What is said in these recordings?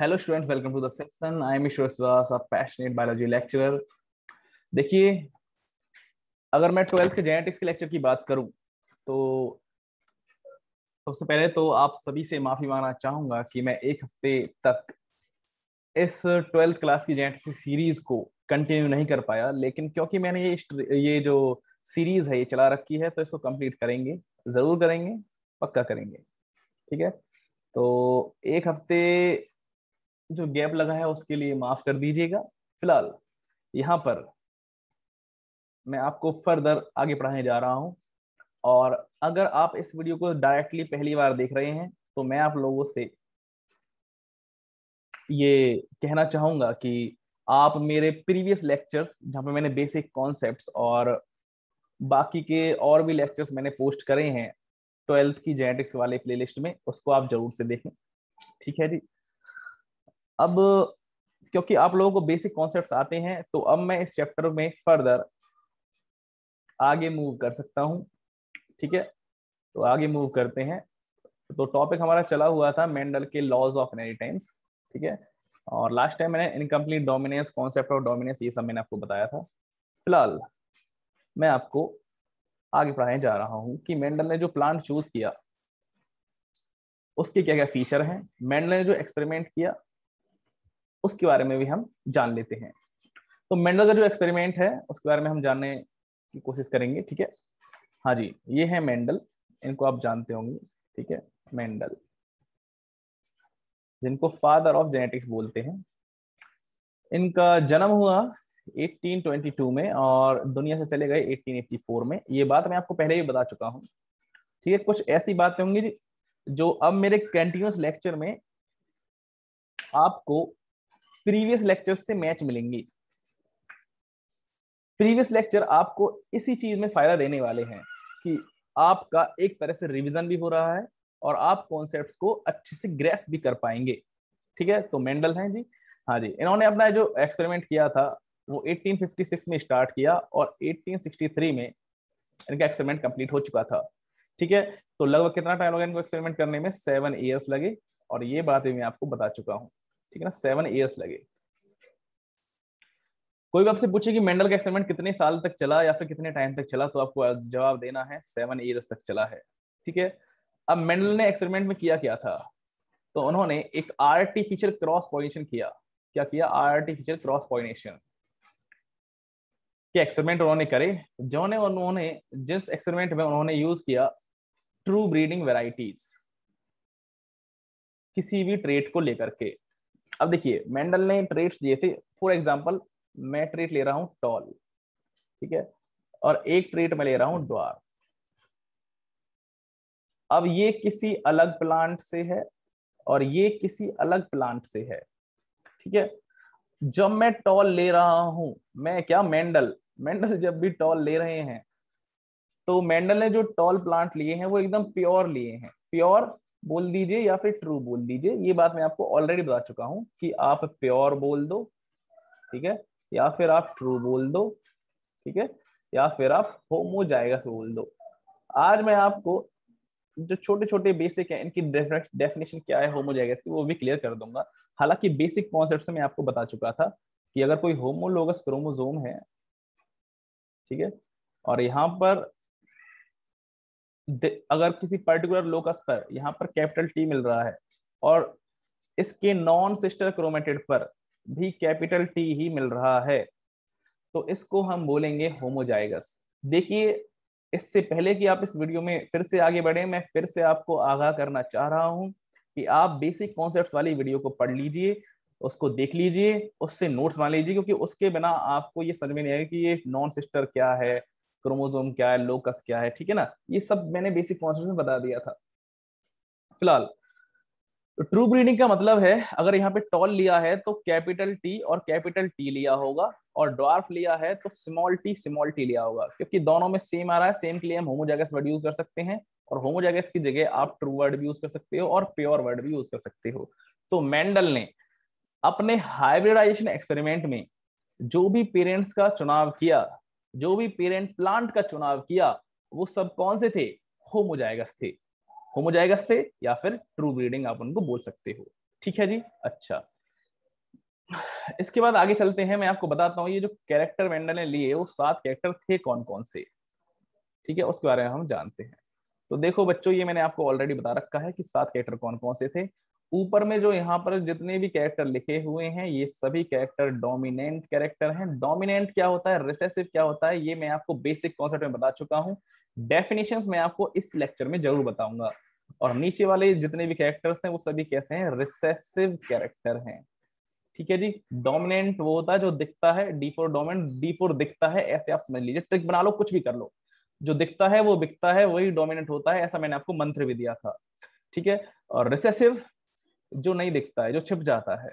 Hello students welcome to the session I am Ishwar Suhas a passionate biology lecturer देखिए अगर मैं twelfth के genetics के लेक्चर की बात करूं तो सबसे पहले तो आप सभी से माफ़ी मांगना चाहूंगा कि मैं एक हफ्ते तक इस ट्वेल्थ क्लास की जेनेटिक्स की सीरीज़ को कंटिन्यू नहीं कर पाया लेकिन क्योंकि मैंने ये ये जो सीरीज़ है ये चला रखी है तो इसको कंप्लीट करेंगे ज़रूर करेंगे पक्का करेंगे ठीक है तो एक हफ्ते जो गैप लगा है उसके लिए माफ कर दीजिएगा फिलहाल यहाँ पर मैं आपको फर्दर आगे पढ़ाने जा रहा हूँ और अगर आप इस वीडियो को डायरेक्टली पहली बार देख रहे हैं तो मैं आप लोगों से ये कहना चाहूंगा कि आप मेरे प्रीवियस लेक्चर्स जहाँ पे मैंने बेसिक कॉन्सेप्ट्स और बाकी के और भी लेक्चर्स मैंने पोस्ट करे हैं ट्वेल्थ की जेनेटिक्स वाले प्लेलिस्ट में उसको आप जरूर से देखें ठीक है जी अब क्योंकि आप लोगों को बेसिक कॉन्सेप्ट आते हैं तो अब मैं इस चैप्टर में फर्दर आगे मूव कर सकता हूँ ठीक है तो आगे मूव करते हैं तो टॉपिक हमारा चला हुआ था मेंडल के लॉज ऑफ इनहेरिटेंस ठीक है और लास्ट टाइम मैंने incomplete dominance concept of dominance ये सब मैंने आपको बताया था फिलहाल मैं आपको आगे पढ़ाने जा रहा हूँ कि मेंडल ने जो प्लांट चूज किया उसके क्या क्या फीचर हैं मेंडल ने जो एक्सपेरिमेंट किया उसके बारे में भी हम जान लेते हैं तो मेंडल का जो एक्सपेरिमेंट है उसके बारे में हम जानने की कोशिश करेंगे ठीक है हाँ जी ये है मेंडल इनको आप जानते होंगे ठीक है मेंडल जिनको फादर ऑफ जेनेटिक्स बोलते हैं इनका जन्म हुआ 1822 में और दुनिया से चले गए 1884 में ये बात मैं आपको पहले ही बता चुका हूँ ठीक है कुछ ऐसी बातें होंगी जो अब मेरे कंटिन्यूस लेक्चर में आपको प्रीवियस लेक्चर से मैच मिलेंगी प्रीवियस लेक्चर आपको इसी चीज में फायदा देने वाले हैं कि आपका एक तरह से रिवीजन भी हो रहा है और आप कॉन्सेप्ट्स को अच्छे से ग्रेस भी कर पाएंगे ठीक है तो मेंडल हैं जी हाँ जी इन्होंने अपना जो एक्सपेरिमेंट किया था वो 1856 में स्टार्ट किया और 1863 में इनका एक्सपेरिमेंट कंप्लीट हो चुका था ठीक है तो लगभग कितना टाइम लगा इनको एक्सपेरिमेंट करने में सेवन ईयर्स लगे और ये बातें मैं आपको बता चुका हूँ ठीक है ना सेवन ईयर्स लगे कोई भी आपसे पूछे कि मेंडल का एक्सपेरिमेंट कितने साल तक चला या फिर कितने टाइम तक चला तो आपको जवाब देना है सेवन ईयर्स तक चला है ठीक है अब मेंडल ने एक्सपेरिमेंट में किया क्या था तो उन्होंने एक आर्टिफिशियल क्रॉस पॉइनेशन किया क्या किया आर्टिफिशियल क्रॉस पॉइनेशन के एक्सपेरिमेंट उन्होंने करे जिन्होंने उन्होंने जिस एक्सपेरिमेंट में उन्होंने यूज किया ट्रू ब्रीडिंग वेराइटीज किसी भी ट्रेट को लेकर के अब देखिए मेंडल ने ट्रेट्स दिए थे फॉर एग्जाम्पल मैं ट्रेट ले रहा हूं टॉल ठीक है और एक ट्रेट मैं ले रहा हूं द्वार अब ये किसी अलग प्लांट से है और ये किसी अलग प्लांट से है ठीक है जब मैं टॉल ले रहा हूं मैं क्या मेंडल मेंडल जब भी टॉल ले रहे हैं तो मेंडल ने जो टॉल प्लांट लिए हैं वो एकदम प्योर लिए हैं प्योर बोल दीजिए या फिर ट्रू बोल दीजिए ये बात मैं आपको ऑलरेडी बता चुका हूं कि आप प्योर बोल दो ठीक है या फिर आप ट्रू बोल दो ठीक है या फिर आप से बोल दो आज मैं आपको जो छोटे छोटे बेसिक है इनकी डेफिनेशन क्या है होमो जाएगा वो भी क्लियर कर दूंगा हालांकि बेसिक कॉन्सेप्ट मैं आपको बता चुका था कि अगर कोई होमोलोगस क्रोमोजोम है ठीक है और यहाँ पर अगर किसी पर्टिकुलर लोकस पर यहाँ पर कैपिटल टी मिल रहा है और इसके नॉन सिस्टर क्रोमेटेड पर भी कैपिटल टी ही मिल रहा है तो इसको हम बोलेंगे होमोजाइगस देखिए इससे पहले कि आप इस वीडियो में फिर से आगे बढ़े मैं फिर से आपको आगाह करना चाह रहा हूं कि आप बेसिक कॉन्सेप्ट वाली वीडियो को पढ़ लीजिए उसको देख लीजिए उससे नोट्स मान लीजिए क्योंकि उसके बिना आपको ये समझ में नहीं आएगा कि ये नॉन सिस्टर क्या है क्रोमोजोम क्या है लोकस क्या है ठीक है ना ये सब मैंने बेसिक कॉन्सेप्ट बता दिया था फिलहाल ट्रू ब्रीडिंग का मतलब है अगर यहाँ पे टॉल लिया है तो कैपिटल टी और कैपिटल टी लिया होगा और ड्वार्फ लिया है तो स्मॉल टी स्मॉल टी लिया होगा क्योंकि दोनों में सेम आ रहा है सेम के लिए हम होमोजागस वर्ड यूज कर सकते हैं और होमोजागस की जगह आप ट्रू वर्ड भी यूज कर सकते हो और प्योर वर्ड भी यूज कर सकते हो तो मैंडल ने अपने हाइब्रिडाइजेशन एक्सपेरिमेंट में जो भी पेरेंट्स का चुनाव किया जो भी पेरेंट प्लांट का चुनाव किया वो सब कौन से थे होमोजाइगस थे होमोजाइगस थे या फिर ट्रू ब्रीडिंग आप उनको बोल सकते हो ठीक है जी अच्छा इसके बाद आगे चलते हैं मैं आपको बताता हूँ ये जो कैरेक्टर वेंडल ने लिए वो सात कैरेक्टर थे कौन कौन से ठीक है उसके बारे में हम जानते हैं तो देखो बच्चों ये मैंने आपको ऑलरेडी बता रखा है कि सात कैरेक्टर कौन कौन से थे ऊपर में जो यहाँ पर जितने भी कैरेक्टर लिखे हुए हैं ये सभी कैरेक्टर डोमिनेंट कैरेक्टर हैं डोमिनेंट क्या होता है रिसेसिव क्या होता है ये मैं आपको बेसिक कॉन्सेप्ट में बता चुका हूँ डेफिनेशन मैं आपको इस लेक्चर में जरूर बताऊंगा और नीचे वाले जितने भी कैरेक्टर्स हैं वो सभी कैसे हैं रिसेसिव कैरेक्टर हैं ठीक है जी डोमिनेंट वो होता है जो दिखता है D four dominant D four दिखता है ऐसे आप समझ लीजिए ट्रिक बना लो कुछ भी कर लो जो दिखता है वो बिकता है वही डोमिनेंट होता है ऐसा मैंने आपको मंत्र भी दिया था ठीक है और रिसेसिव जो नहीं दिखता है जो छिप जाता है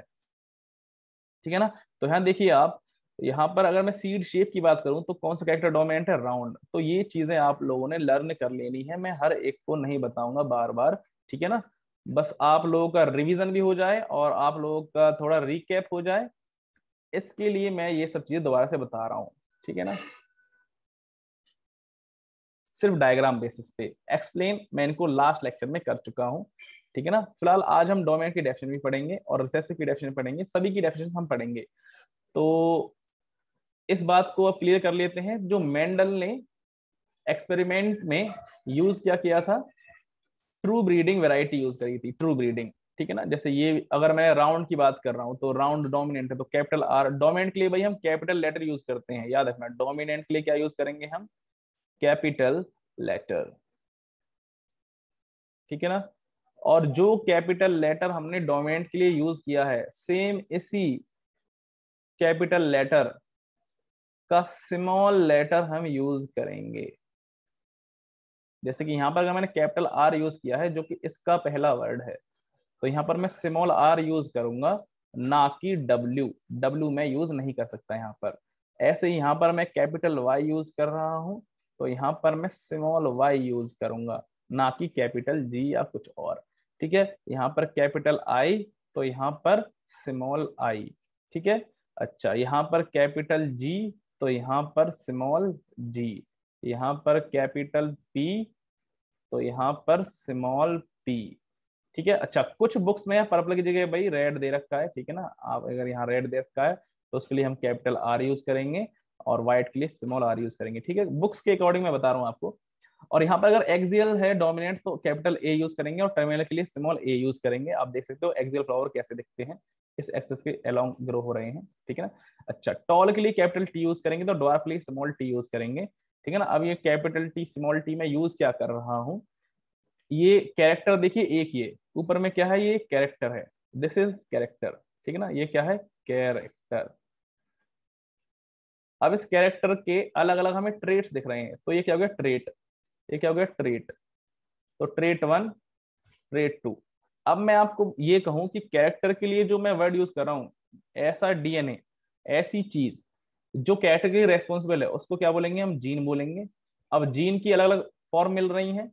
ठीक है ना तो यहां देखिए आप यहाँ पर अगर मैं सीड शेप की बात करूं तो कौन सा कैरेक्टर डोमिनेंट है राउंड तो ये चीजें आप लोगों ने लर्न कर लेनी है मैं हर एक को नहीं बताऊंगा बार बार ठीक है ना बस आप लोगों का रिवीजन भी हो जाए और आप लोगों का थोड़ा रिकैप हो जाए इसके लिए मैं ये सब चीजें दोबारा से बता रहा हूं ठीक है ना सिर्फ डायग्राम बेसिस पे एक्सप्लेन मैं इनको लास्ट लेक्चर में कर चुका हूँ ठीक है ना फिलहाल आज हम डोमेन की डेफिनेशन भी पढ़ेंगे और रिसेसिव की डेफिनेशन पढ़ेंगे सभी की डेफिनेशन हम पढ़ेंगे तो इस बात को अब क्लियर कर लेते हैं जो मेंडल ने एक्सपेरिमेंट में यूज क्या किया था ट्रू ब्रीडिंग वेराइटी यूज करी थी ट्रू ब्रीडिंग ठीक है ना जैसे ये अगर मैं राउंड की बात कर रहा हूं तो राउंड डोमिनेंट है तो कैपिटल आर डोमिनेंट के लिए भाई हम कैपिटल लेटर यूज करते हैं याद रखना डोमिनेंट के लिए क्या यूज करेंगे हम कैपिटल लेटर ठीक है ना और जो कैपिटल लेटर हमने डोमेन के लिए यूज किया है सेम इसी कैपिटल लेटर का स्मॉल लेटर हम यूज करेंगे जैसे कि यहां पर अगर मैंने कैपिटल आर यूज किया है जो कि इसका पहला वर्ड है तो यहां पर मैं स्मॉल आर यूज करूंगा ना कि डब्ल्यू डब्ल्यू मैं यूज नहीं कर सकता यहां पर ऐसे यहां पर मैं कैपिटल वाई यूज कर रहा हूं तो यहां पर मैं स्मॉल वाई यूज करूंगा ना कि कैपिटल जी या कुछ और ठीक है यहाँ पर कैपिटल आई तो यहाँ पर स्मॉल आई ठीक है अच्छा यहाँ पर कैपिटल जी तो यहाँ पर स्मॉल जी यहाँ पर कैपिटल पी तो यहाँ पर स्मॉल पी ठीक है अच्छा कुछ बुक्स में पर्पल की जगह भाई रेड दे रखा है ठीक है ना आप अगर यहाँ रेड दे रखा है तो उसके लिए हम कैपिटल आर यूज करेंगे और व्हाइट के लिए स्मॉल आर यूज करेंगे ठीक है बुक्स के अकॉर्डिंग मैं बता रहा हूँ आपको और यहाँ पर अगर एक्सियल है डोमिनेंट तो कैपिटल ए यूज करेंगे और टर्मिनल के लिए स्मॉल ए यूज करेंगे आप देख सकते हो एक्सियल फ्लावर कैसे दिखते हैं इस एक्सेस के अलॉन्ग ग्रो हो रहे हैं ठीक है ना अच्छा टॉल के लिए कैपिटल टी यूज करेंगे तो डॉर्फ लिए स्मॉल टी यूज करेंगे ठीक है ना अब ये कैपिटल टी स्मॉल टी में यूज क्या कर रहा हूँ ये कैरेक्टर देखिए एक ये ऊपर में क्या है ये कैरेक्टर है दिस इज कैरेक्टर ठीक है ना ये क्या है कैरेक्टर अब इस कैरेक्टर के अलग अलग हमें ट्रेट्स दिख रहे हैं तो ये क्या हो गया ट्रेट ये क्या हो गया ट्रेट तो ट्रेट वन ट्रेट टू अब मैं आपको ये कहूं कि कैरेक्टर के लिए जो मैं वर्ड यूज कर रहा हूं ऐसा डीएनए ऐसी चीज जो कैटेगरी रेस्पॉन्सिबल है उसको क्या बोलेंगे हम जीन बोलेंगे अब जीन की अलग अलग फॉर्म मिल रही है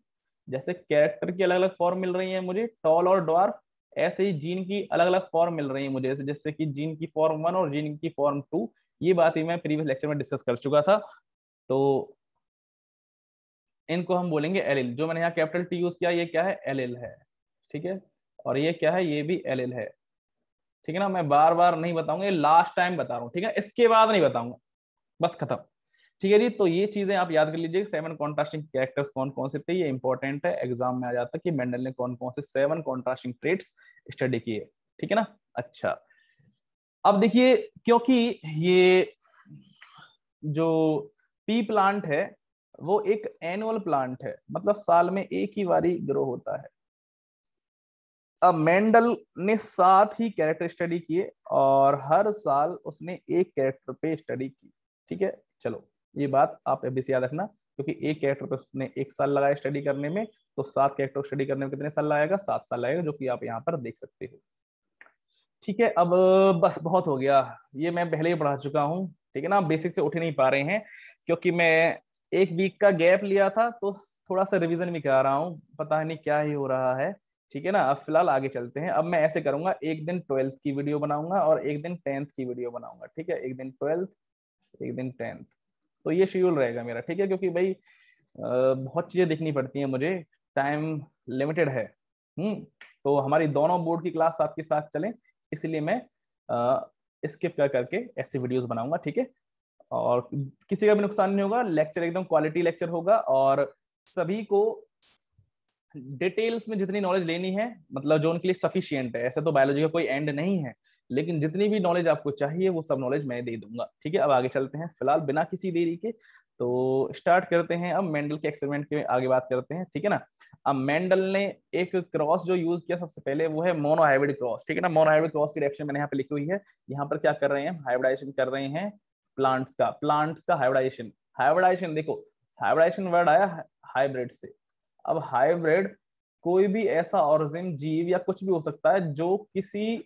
जैसे कैरेक्टर की अलग अलग फॉर्म मिल रही है मुझे टॉल और डॉर्फ ऐसे ही जीन की अलग अलग फॉर्म मिल रही है मुझे जैसे कि जीन की फॉर्म वन और जीन की फॉर्म टू ये बात ही मैं प्रीवियस लेक्चर में डिस्कस कर चुका था तो इनको हम बोलेंगे एल जो मैंने यहाँ कैपिटल टी यूज किया ये क्या है एल है ठीक है और ये क्या है ये भी एल है ठीक है ना मैं बार बार नहीं बताऊंगा ये लास्ट टाइम बता रहा हूँ ठीक है इसके बाद नहीं बताऊंगा बस खत्म ठीक है जी तो ये चीजें आप याद कर लीजिए सेवन कॉन्ट्रास्टिंग कैरेक्टर्स कौन कौन से थे ये इंपॉर्टेंट है एग्जाम में आ जाता कि मेंडल ने कौन कौन से सेवन कॉन्ट्रास्टिंग ट्रेड्स स्टडी किए ठीक है ना अच्छा अब देखिए क्योंकि ये जो पी प्लांट है वो एक एनुअल प्लांट है मतलब साल में एक ही बारी ग्रो होता है अब मेंडल ने सात ही कैरेक्टर स्टडी किए और हर साल उसने एक कैरेक्टर पे स्टडी की ठीक है चलो ये बात आप से याद रखना क्योंकि एक कैरेक्टर पे उसने एक साल लगाया स्टडी करने में तो सात कैरेक्टर स्टडी करने में कितने साल लगाएगा सात साल लगेगा जो कि आप यहाँ पर देख सकते हो ठीक है अब बस बहुत हो गया ये मैं पहले ही पढ़ा चुका हूँ ठीक है ना बेसिक से उठ नहीं पा रहे हैं क्योंकि मैं एक वीक का गैप लिया था तो थोड़ा सा रिविजन भी करा रहा हूँ पता नहीं क्या ही हो रहा है ठीक है ना अब फिलहाल आगे चलते हैं अब मैं ऐसे करूंगा एक दिन ट्वेल्थ की वीडियो बनाऊंगा और एक दिन टेंथ की वीडियो बनाऊंगा ठीक है एक दिन ट्वेल्थ एक दिन टेंथ तो ये शेड्यूल रहेगा मेरा ठीक है क्योंकि भाई बहुत चीजें देखनी पड़ती हैं मुझे टाइम लिमिटेड है हम्म तो हमारी दोनों बोर्ड की क्लास आपके साथ चलें इसलिए मैं स्किप कर करके ऐसी वीडियोस बनाऊंगा ठीक है और किसी का भी नुकसान नहीं होगा लेक्चर एकदम क्वालिटी लेक्चर होगा और सभी को डिटेल्स में जितनी नॉलेज लेनी है मतलब जो उनके लिए सफिशियंट है ऐसे तो बायोलॉजी का कोई एंड नहीं है लेकिन जितनी भी नॉलेज आपको चाहिए वो सब नॉलेज मैं दे दूंगा ठीक है अब आगे चलते हैं फिलहाल बिना किसी देरी के तो स्टार्ट करते हैं अब मेंडल के एक्सपेरिमेंट के आगे बात करते हैं ठीक है ना अब मेंडल ने एक क्रॉस जो यूज किया सबसे पहले वो है मोनोहाइब्रिड क्रॉस ठीक है ना मोनोहाइब्रिड क्रॉस की डेफिनेशन मैंने यहाँ पे लिखी हुई है यहाँ पर क्या कर रहे हैं हाइब्रिडाइजेशन कर रहे हैं प्लांट्स का प्लांट्स का हाइब्रिडाइजेशन हाइब्रिडाइजेशन देखो हाइब्रिडाइजेशन वर्ड आया हाइब्रिड से अब हाइब्रिड कोई भी ऐसा ऑर्गेनिज्म जीव या कुछ भी हो सकता है जो किसी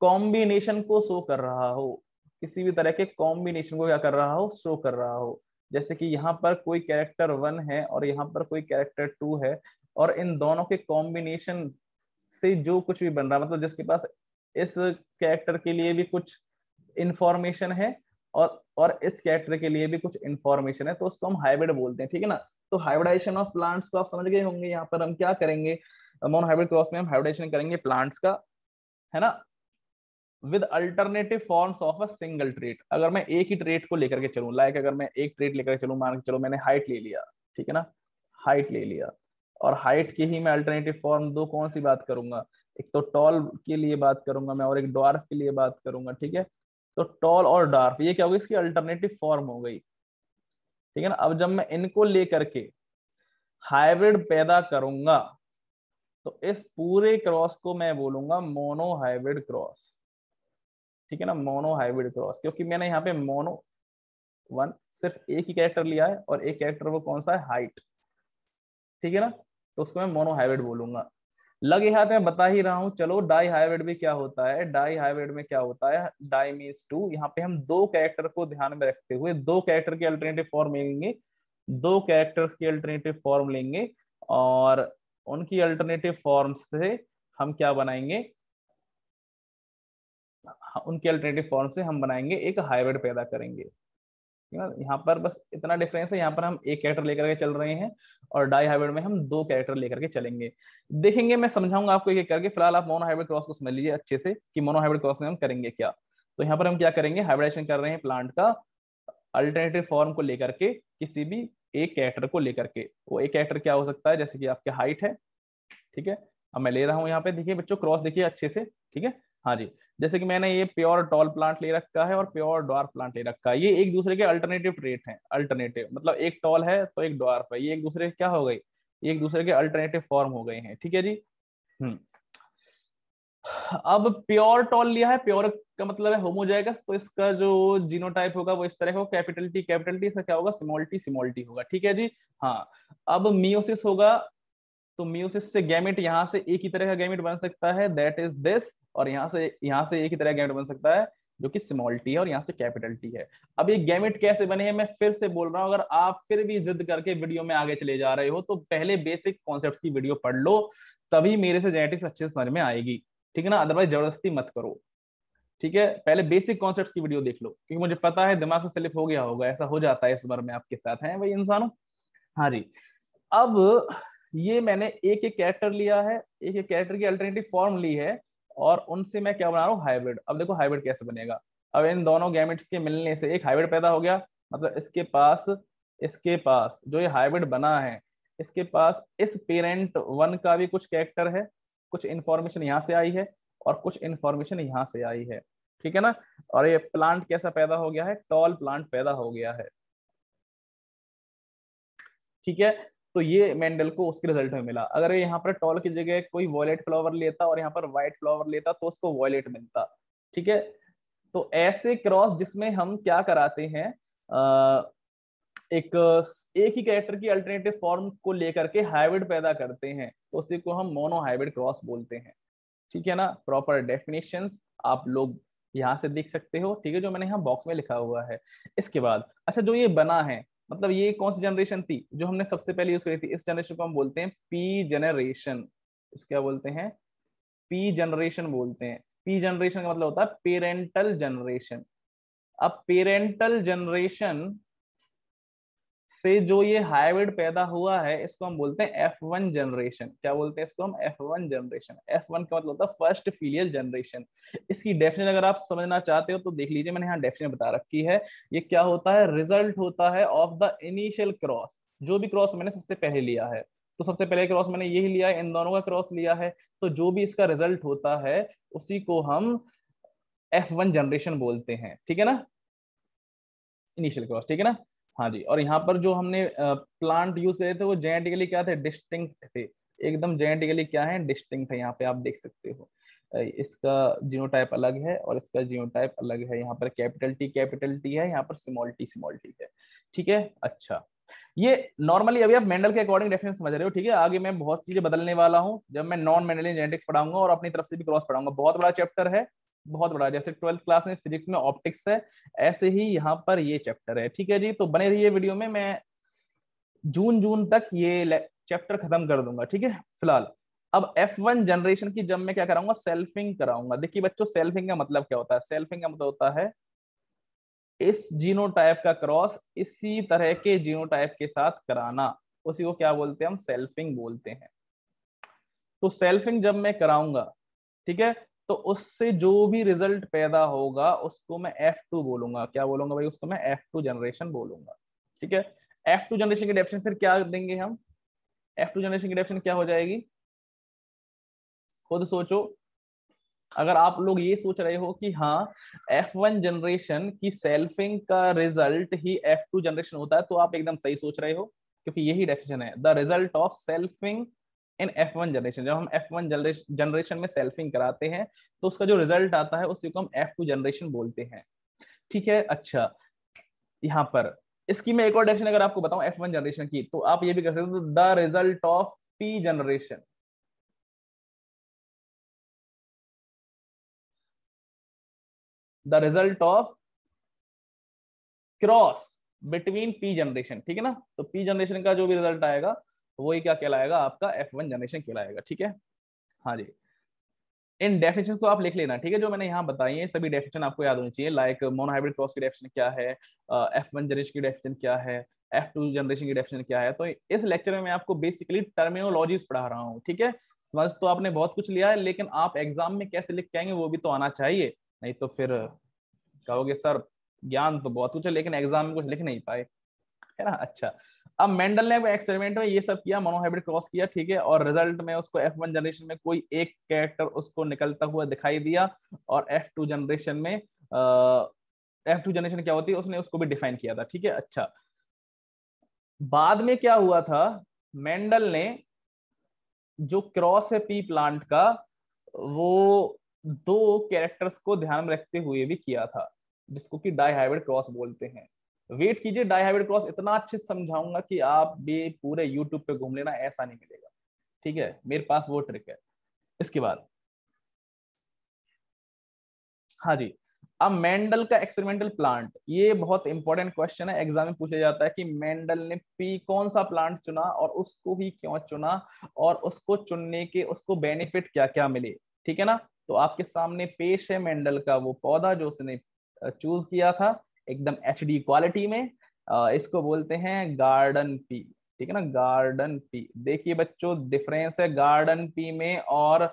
कॉम्बिनेशन को शो कर रहा हो किसी भी तरह के कॉम्बिनेशन को क्या कर रहा हो शो कर रहा हो जैसे कि यहाँ पर कोई कैरेक्टर वन है और यहाँ पर कोई कैरेक्टर टू है और इन दोनों के कॉम्बिनेशन से जो कुछ भी बन रहा है मतलब जिसके पास इस कैरेक्टर के लिए भी कुछ इंफॉर्मेशन है और और इस कैरेक्टर के लिए भी कुछ इंफॉर्मेशन है तो उसको हम हाइब्रिड बोलते हैं ठीक है ना तो हाइब्रिडाइजेशन ऑफ प्लांट्स को आप समझ गए होंगे यहाँ पर हम क्या करेंगे मोन हाइब्रिड क्रॉस में हम हाइब्रिडाइजेशन करेंगे प्लांट्स का है ना with alternative forms of a single trait अगर मैं एक ही ट्रेट को लेकर के चलूँ लाइक अगर मैं एक ट्रेट लेकर चलू मान के चलो मैंने हाइट ले लिया ठीक है ना हाइट ले लिया और हाइट के ही मैं अल्टरनेटिव फॉर्म दो कौन सी बात करूंगा एक तो टॉल के लिए बात करूंगा मैं और एक डॉर्फ के लिए बात करूंगा ठीक है तो टॉल और डार्फ ये क्या होगी इसकी अल्टरनेटिव फॉर्म हो गई ठीक है ना अब जब मैं इनको लेकर के हाइब्रिड पैदा करूंगा तो इस पूरे क्रॉस को मैं बोलूंगा मोनो हाइब्रिड क्रॉस ठीक है ना मोनो हाइब्रिड क्रॉस क्योंकि मैंने यहाँ पे मोनो वन सिर्फ एक ही कैरेक्टर लिया है और एक कैरेक्टर वो कौन सा है हाइट ठीक है ना तो उसको मैं मोनो हाइब्रिड बोलूंगा लगे हाथ में बता ही रहा हूं चलो डाई हाइब्रिड भी क्या होता है डाई हाइब्रिड में क्या होता है डाई मीन टू यहाँ पे हम दो कैरेक्टर को ध्यान में रखते हुए दो कैरेक्टर के अल्टरनेटिव फॉर्म लेंगे दो कैरेक्टर्स की अल्टरनेटिव फॉर्म लेंगे और उनकी अल्टरनेटिव फॉर्म से हम क्या बनाएंगे उनके अल्टरनेटिव फॉर्म से हम बनाएंगे एक हाइब्रिड पैदा करेंगे ना यहाँ पर बस इतना डिफरेंस है यहाँ पर हम एक कैरेक्टर लेकर के चल रहे हैं और डाई हाइब्रिड में हम दो कैरेक्टर लेकर के चलेंगे देखेंगे मैं समझाऊंगा आपको ये करके फिलहाल आप मोनो हाइब्रिड क्रॉस को समझ लीजिए अच्छे से कि मोनो हाइब्रिड क्रॉस में हम करेंगे क्या तो यहाँ पर हम क्या करेंगे हाइब्रिडेशन कर रहे हैं प्लांट का अल्टरनेटिव फॉर्म को लेकर के किसी भी एक कैरेक्टर को लेकर के वो एक कैरेक्टर क्या हो सकता है जैसे कि आपके हाइट है ठीक है अब मैं ले रहा हूँ यहाँ पे देखिए बच्चों क्रॉस देखिए अच्छे से ठीक है हाँ जी जैसे कि मैंने ये प्योर टॉल प्लांट ले रखा है और प्योर डॉर्फ प्लांट ले रखा है ये एक दूसरे के अल्टरनेटिव ट्रेट हैं अल्टरनेटिव मतलब एक टॉल है तो एक डॉर्फ है ये एक दूसरे क्या हो गई एक दूसरे के अल्टरनेटिव फॉर्म हो गए हैं ठीक है जी हम्म अब प्योर टॉल लिया है प्योर का मतलब है होमोजाइगस तो इसका जो जीनोटाइप होगा वो इस तरह का कैपिटल टी कैपिटल टी इसका क्या होगा सिमोल्टी सिमोल्टी होगा ठीक है जी हाँ अब मियोसिस होगा तो मियोसिस से गैमिट यहां से एक ही तरह का गैमिट बन सकता है दैट इज दिस और यहाँ से यहाँ से एक ही तरह गैमेट बन सकता है जो कि स्मॉल टी है और यहाँ से कैपिटल टी है अब ये गैमेट कैसे बने हैं मैं फिर से बोल रहा हूँ अगर आप फिर भी जिद करके वीडियो में आगे चले जा रहे हो तो पहले बेसिक कॉन्सेप्ट की वीडियो पढ़ लो तभी मेरे से जेनेटिक्स अच्छे से समझ में आएगी ठीक है ना अदरवाइज जबरदस्ती मत करो ठीक है पहले बेसिक कॉन्सेप्ट की वीडियो देख लो क्योंकि मुझे पता है दिमाग से स्लिप हो गया होगा ऐसा हो जाता है इस बार में आपके साथ हैं भाई इंसानों हाँ जी अब ये मैंने एक एक कैरेक्टर लिया है एक एक कैरेक्टर की अल्टरनेटिव फॉर्म ली है और उनसे मैं क्या बना रहा हूँ हाइब्रिड अब देखो हाइब्रिड कैसे बनेगा अब इन दोनों गैमेट्स के मिलने से एक हाइब्रिड पैदा हो गया मतलब इसके पास इसके पास जो ये हाइब्रिड बना है इसके पास इस पेरेंट वन का भी कुछ कैरेक्टर है कुछ इन्फॉर्मेशन यहाँ से आई है और कुछ इन्फॉर्मेशन यहाँ से आई है ठीक है ना और ये प्लांट कैसा पैदा हो गया है टॉल प्लांट पैदा हो गया है ठीक है तो ये मेंडल को उसके रिजल्ट में मिला अगर यहाँ पर टॉल की जगह कोई वॉयलेट फ्लावर लेता और यहाँ पर व्हाइट फ्लावर लेता तो उसको वॉयलेट मिलता ठीक है तो ऐसे क्रॉस जिसमें हम क्या कराते हैं एक एक ही कैरेक्टर की अल्टरनेटिव फॉर्म को लेकर के हाइब्रिड पैदा करते हैं तो उसी को हम मोनो हाइब्रिड क्रॉस बोलते हैं ठीक है ना प्रॉपर डेफिनेशन आप लोग यहाँ से देख सकते हो ठीक है जो मैंने यहाँ बॉक्स में लिखा हुआ है इसके बाद अच्छा जो ये बना है मतलब ये कौन सी जनरेशन थी जो हमने सबसे पहले यूज करी थी इस जनरेशन को हम बोलते हैं पी जनरेशन इसको क्या बोलते हैं पी जनरेशन बोलते हैं पी जनरेशन का मतलब होता है पेरेंटल जनरेशन अब पेरेंटल जनरेशन से जो ये हाइब्रिड पैदा हुआ है इसको हम बोलते हैं एफ वन जनरेशन क्या बोलते हैं इसको हम F one generation F one का मतलब होता है फर्स्ट फीलियल जनरेशन इसकी डेफिनेशन अगर आप समझना चाहते हो तो देख लीजिए मैंने यहाँ डेफिनेशन बता रखी है ये क्या होता है रिजल्ट होता है ऑफ द इनिशियल क्रॉस जो भी क्रॉस मैंने सबसे पहले लिया है तो सबसे पहले क्रॉस मैंने यही लिया है इन दोनों का क्रॉस लिया है तो जो भी इसका रिजल्ट होता है उसी को हम एफ वन जनरेशन बोलते हैं ठीक है ना इनिशियल क्रॉस ठीक है ना हाँ जी और यहाँ पर जो हमने प्लांट यूज करे थे वो जेनेटिकली क्या थे डिस्टिंक्ट थे एकदम जेनेटिकली क्या है डिस्टिंक्ट है यहाँ पे आप देख सकते हो इसका जीनोटाइप अलग है और इसका जीनोटाइप अलग है यहाँ पर कैपिटल टी कैपिटल टी है यहाँ पर स्मॉल टी स्मॉल टी है ठीक है अच्छा ये नॉर्मली अभी आप मेंडल के अकॉर्डिंग डेफिनेशन समझ रहे हो ठीक है आगे मैं बहुत चीजें बदलने वाला हूँ जब मैं नॉन मेंडलियन जेनेटिक्स पढ़ाऊंगा और अपनी तरफ से भी क्रॉस पढ़ाऊंगा बहुत बड़ा चैप्टर है बहुत बड़ा जैसे ट्वेल्थ क्लास में फिजिक्स में ऑप्टिक्स है ऐसे ही यहाँ पर ये चैप्टर है ठीक है जी तो बने रहिए वीडियो में मैं जून जून तक ये चैप्टर खत्म कर दूंगा ठीक है फिलहाल अब F1 जनरेशन की जब मैं क्या कराऊंगा सेल्फिंग कराऊंगा देखिए बच्चों सेल्फिंग का मतलब क्या होता है सेल्फिंग का मतलब होता है इस जीनोटाइप का क्रॉस इसी तरह के जीनोटाइप के साथ कराना उसी को क्या बोलते हैं हम सेल्फिंग बोलते हैं तो सेल्फिंग जब मैं कराऊंगा ठीक है तो उससे जो भी रिजल्ट पैदा होगा उसको मैं एफ टू बोलूंगा क्या बोलूंगा भाई उसको मैं एफ टू जनरेशन बोलूंगा ठीक है एफ टू जनरेशन की डेफिनेशन फिर क्या देंगे हम एफ टू जनरेशन की डेफिनेशन क्या हो जाएगी खुद सोचो अगर आप लोग ये सोच रहे हो कि हाँ एफ वन जनरेशन की सेल्फिंग का रिजल्ट ही एफ टू जनरेशन होता है तो आप एकदम सही सोच रहे हो क्योंकि यही डेफिनेशन है the result of selfing in F1 one generation जब हम F1 वन जनरेशन में सेल्फिंग कराते हैं तो उसका जो रिजल्ट आता है उसी को हम F2 टू जनरेशन बोलते हैं ठीक है अच्छा यहाँ पर इसकी मैं एक और डेफिनेशन अगर आपको बताऊं F1 वन जनरेशन की तो आप ये भी कर सकते हो the result of P generation the result of cross between P generation ठीक है ना तो पी जनरेशन का जो भी रिजल्ट आएगा तो वही क्या कहलाएगा आपका एफ वन जनरेशन कहलाएगा ठीक है हाँ जी इन डेफिनेशन को आप लिख लेना ठीक है जो मैंने यहाँ बताई है सभी डेफिनेशन आपको याद होनी चाहिए लाइक मोनोहाइब्रिड क्रॉस की डेफिनेशन क्या है एफ वन जनरेशन की डेफिनेशन क्या है एफ टू जनरेशन की डेफिनेशन क्या है तो इस लेक्चर में मैं आपको बेसिकली टर्मिनोलॉजीज पढ़ा रहा हूँ ठीक है समझ तो आपने बहुत कुछ लिया है लेकिन आप एग्जाम में कैसे लिख के आएंगे वो भी तो आना चाहिए नहीं तो फिर कहोगे सर ज्ञान तो बहुत कुछ है लेकिन एग्जाम में कुछ लिख नहीं पाए है ना अच्छा अब मेंडल ने एक्सपेरिमेंट में ये सब किया मोनोहाइब्रिड क्रॉस किया ठीक है और रिजल्ट में उसको एफ वन जनरेशन में कोई एक कैरेक्टर उसको निकलता हुआ दिखाई दिया और एफ टू जनरेशन में एफ टू जनरेशन क्या होती है उसने उसको भी डिफाइन किया था ठीक है अच्छा बाद में क्या हुआ था मेंडल ने जो क्रॉस है पी प्लांट का वो दो कैरेक्टर्स को ध्यान में रखते हुए भी किया था जिसको कि डाई हाइब्रिड क्रॉस बोलते हैं वेट कीजिए डाईहाइब्रिड क्रॉस इतना अच्छे से समझाऊंगा कि आप भी पूरे यूट्यूब पे घूम लेना ऐसा नहीं मिलेगा ठीक है मेरे पास वो ट्रिक है इसके बाद हाँ जी अब मेंडल का एक्सपेरिमेंटल प्लांट ये बहुत इंपॉर्टेंट क्वेश्चन है एग्जाम में पूछा जाता है कि मेंडल ने पी कौन सा प्लांट चुना और उसको ही क्यों चुना और उसको चुनने के उसको बेनिफिट क्या क्या मिले ठीक है ना तो आपके सामने पेश है मेंडल का वो पौधा जो उसने चूज किया था एकदम एच डी क्वालिटी में इसको बोलते हैं गार्डन पी ठीक है ना गार्डन पी देखिए बच्चों डिफरेंस है गार्डन पी में और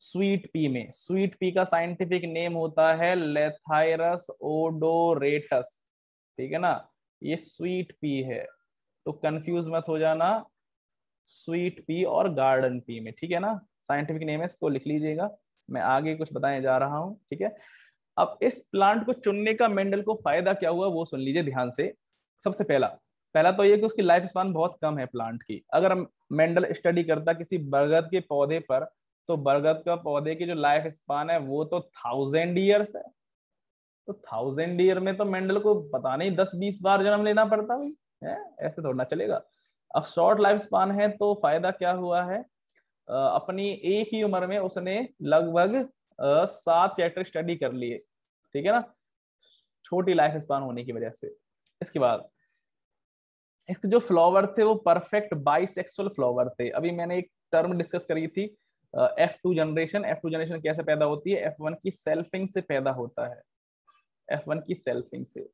स्वीट पी में स्वीट पी का साइंटिफिक नेम होता है लेथायरस ओडोरेटस ठीक है ना ये स्वीट पी है तो कंफ्यूज मत हो जाना स्वीट पी और गार्डन पी में ठीक है ना साइंटिफिक नेम है इसको लिख लीजिएगा मैं आगे कुछ बताने जा रहा हूँ ठीक है अब इस प्लांट को चुनने का मेंडल को फायदा क्या हुआ वो सुन लीजिए ध्यान से सबसे पहला पहला तो ये कि उसकी लाइफ स्पान बहुत कम है प्लांट की अगर मेंडल स्टडी करता किसी बरगद के पौधे पर तो बरगद का पौधे की जो लाइफ स्पान है वो तो थाउजेंड ईयर्स है तो थाउजेंड ईयर में तो मेंडल को पता नहीं दस बीस बार जन्म लेना पड़ता भाई है ऐसे थोड़ा चलेगा अब शॉर्ट लाइफ स्पान है तो फायदा क्या हुआ है अपनी एक ही उम्र में उसने लगभग सात कैरेक्टर स्टडी कर लिए ठीक है ना छोटी लाइफ स्पान होने की वजह से इसके बाद इसके जो फ्लावर थे वो परफेक्ट बाइसेक्सुअल फ्लावर थे अभी मैंने एक टर्म डिस्कस करी थी F two generation F two generation कैसे पैदा होती है एफ वन की सेल्फिंग से पैदा होता है एफ वन की सेल्फिंग से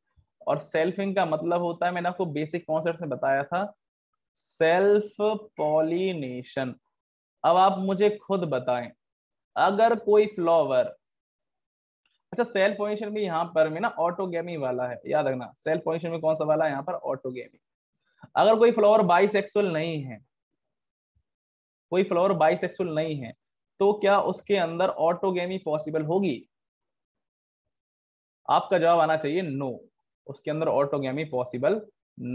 और सेल्फिंग का मतलब होता है मैंने आपको बेसिक कॉन्सेप्ट से बताया था सेल्फ पॉलिनेशन अब आप मुझे खुद बताएं अगर कोई फ्लावर अच्छा सेल पोजिशन भी यहाँ पर में ना ऑटोगेमी वाला है याद रखना सेल पोजिशन में कौन सा वाला है यहाँ पर ऑटोगेमी अगर कोई फ्लावर बाइसेक्सुअल नहीं है कोई फ्लावर बाइसेक्सुअल नहीं है तो क्या उसके अंदर ऑटोगेमी पॉसिबल होगी आपका जवाब आना चाहिए नो उसके अंदर ऑटोगेमी पॉसिबल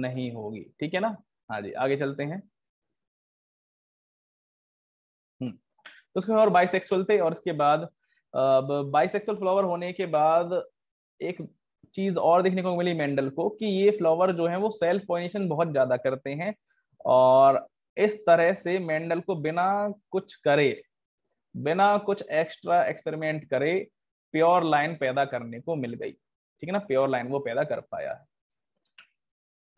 नहीं होगी ठीक है ना हाँ जी आगे चलते हैं हम्म, तो उसके और बाइसेक्सुअल थे और उसके बाद बाइसेक्सुअल फ्लावर होने के बाद एक चीज और देखने को मिली मेंडल को कि ये फ्लावर जो है वो सेल्फ पोइनेशन बहुत ज्यादा करते हैं और इस तरह से मेंडल को बिना कुछ करे बिना कुछ एक्स्ट्रा एक्सपेरिमेंट करे प्योर लाइन पैदा करने को मिल गई ठीक है ना प्योर लाइन वो पैदा कर पाया है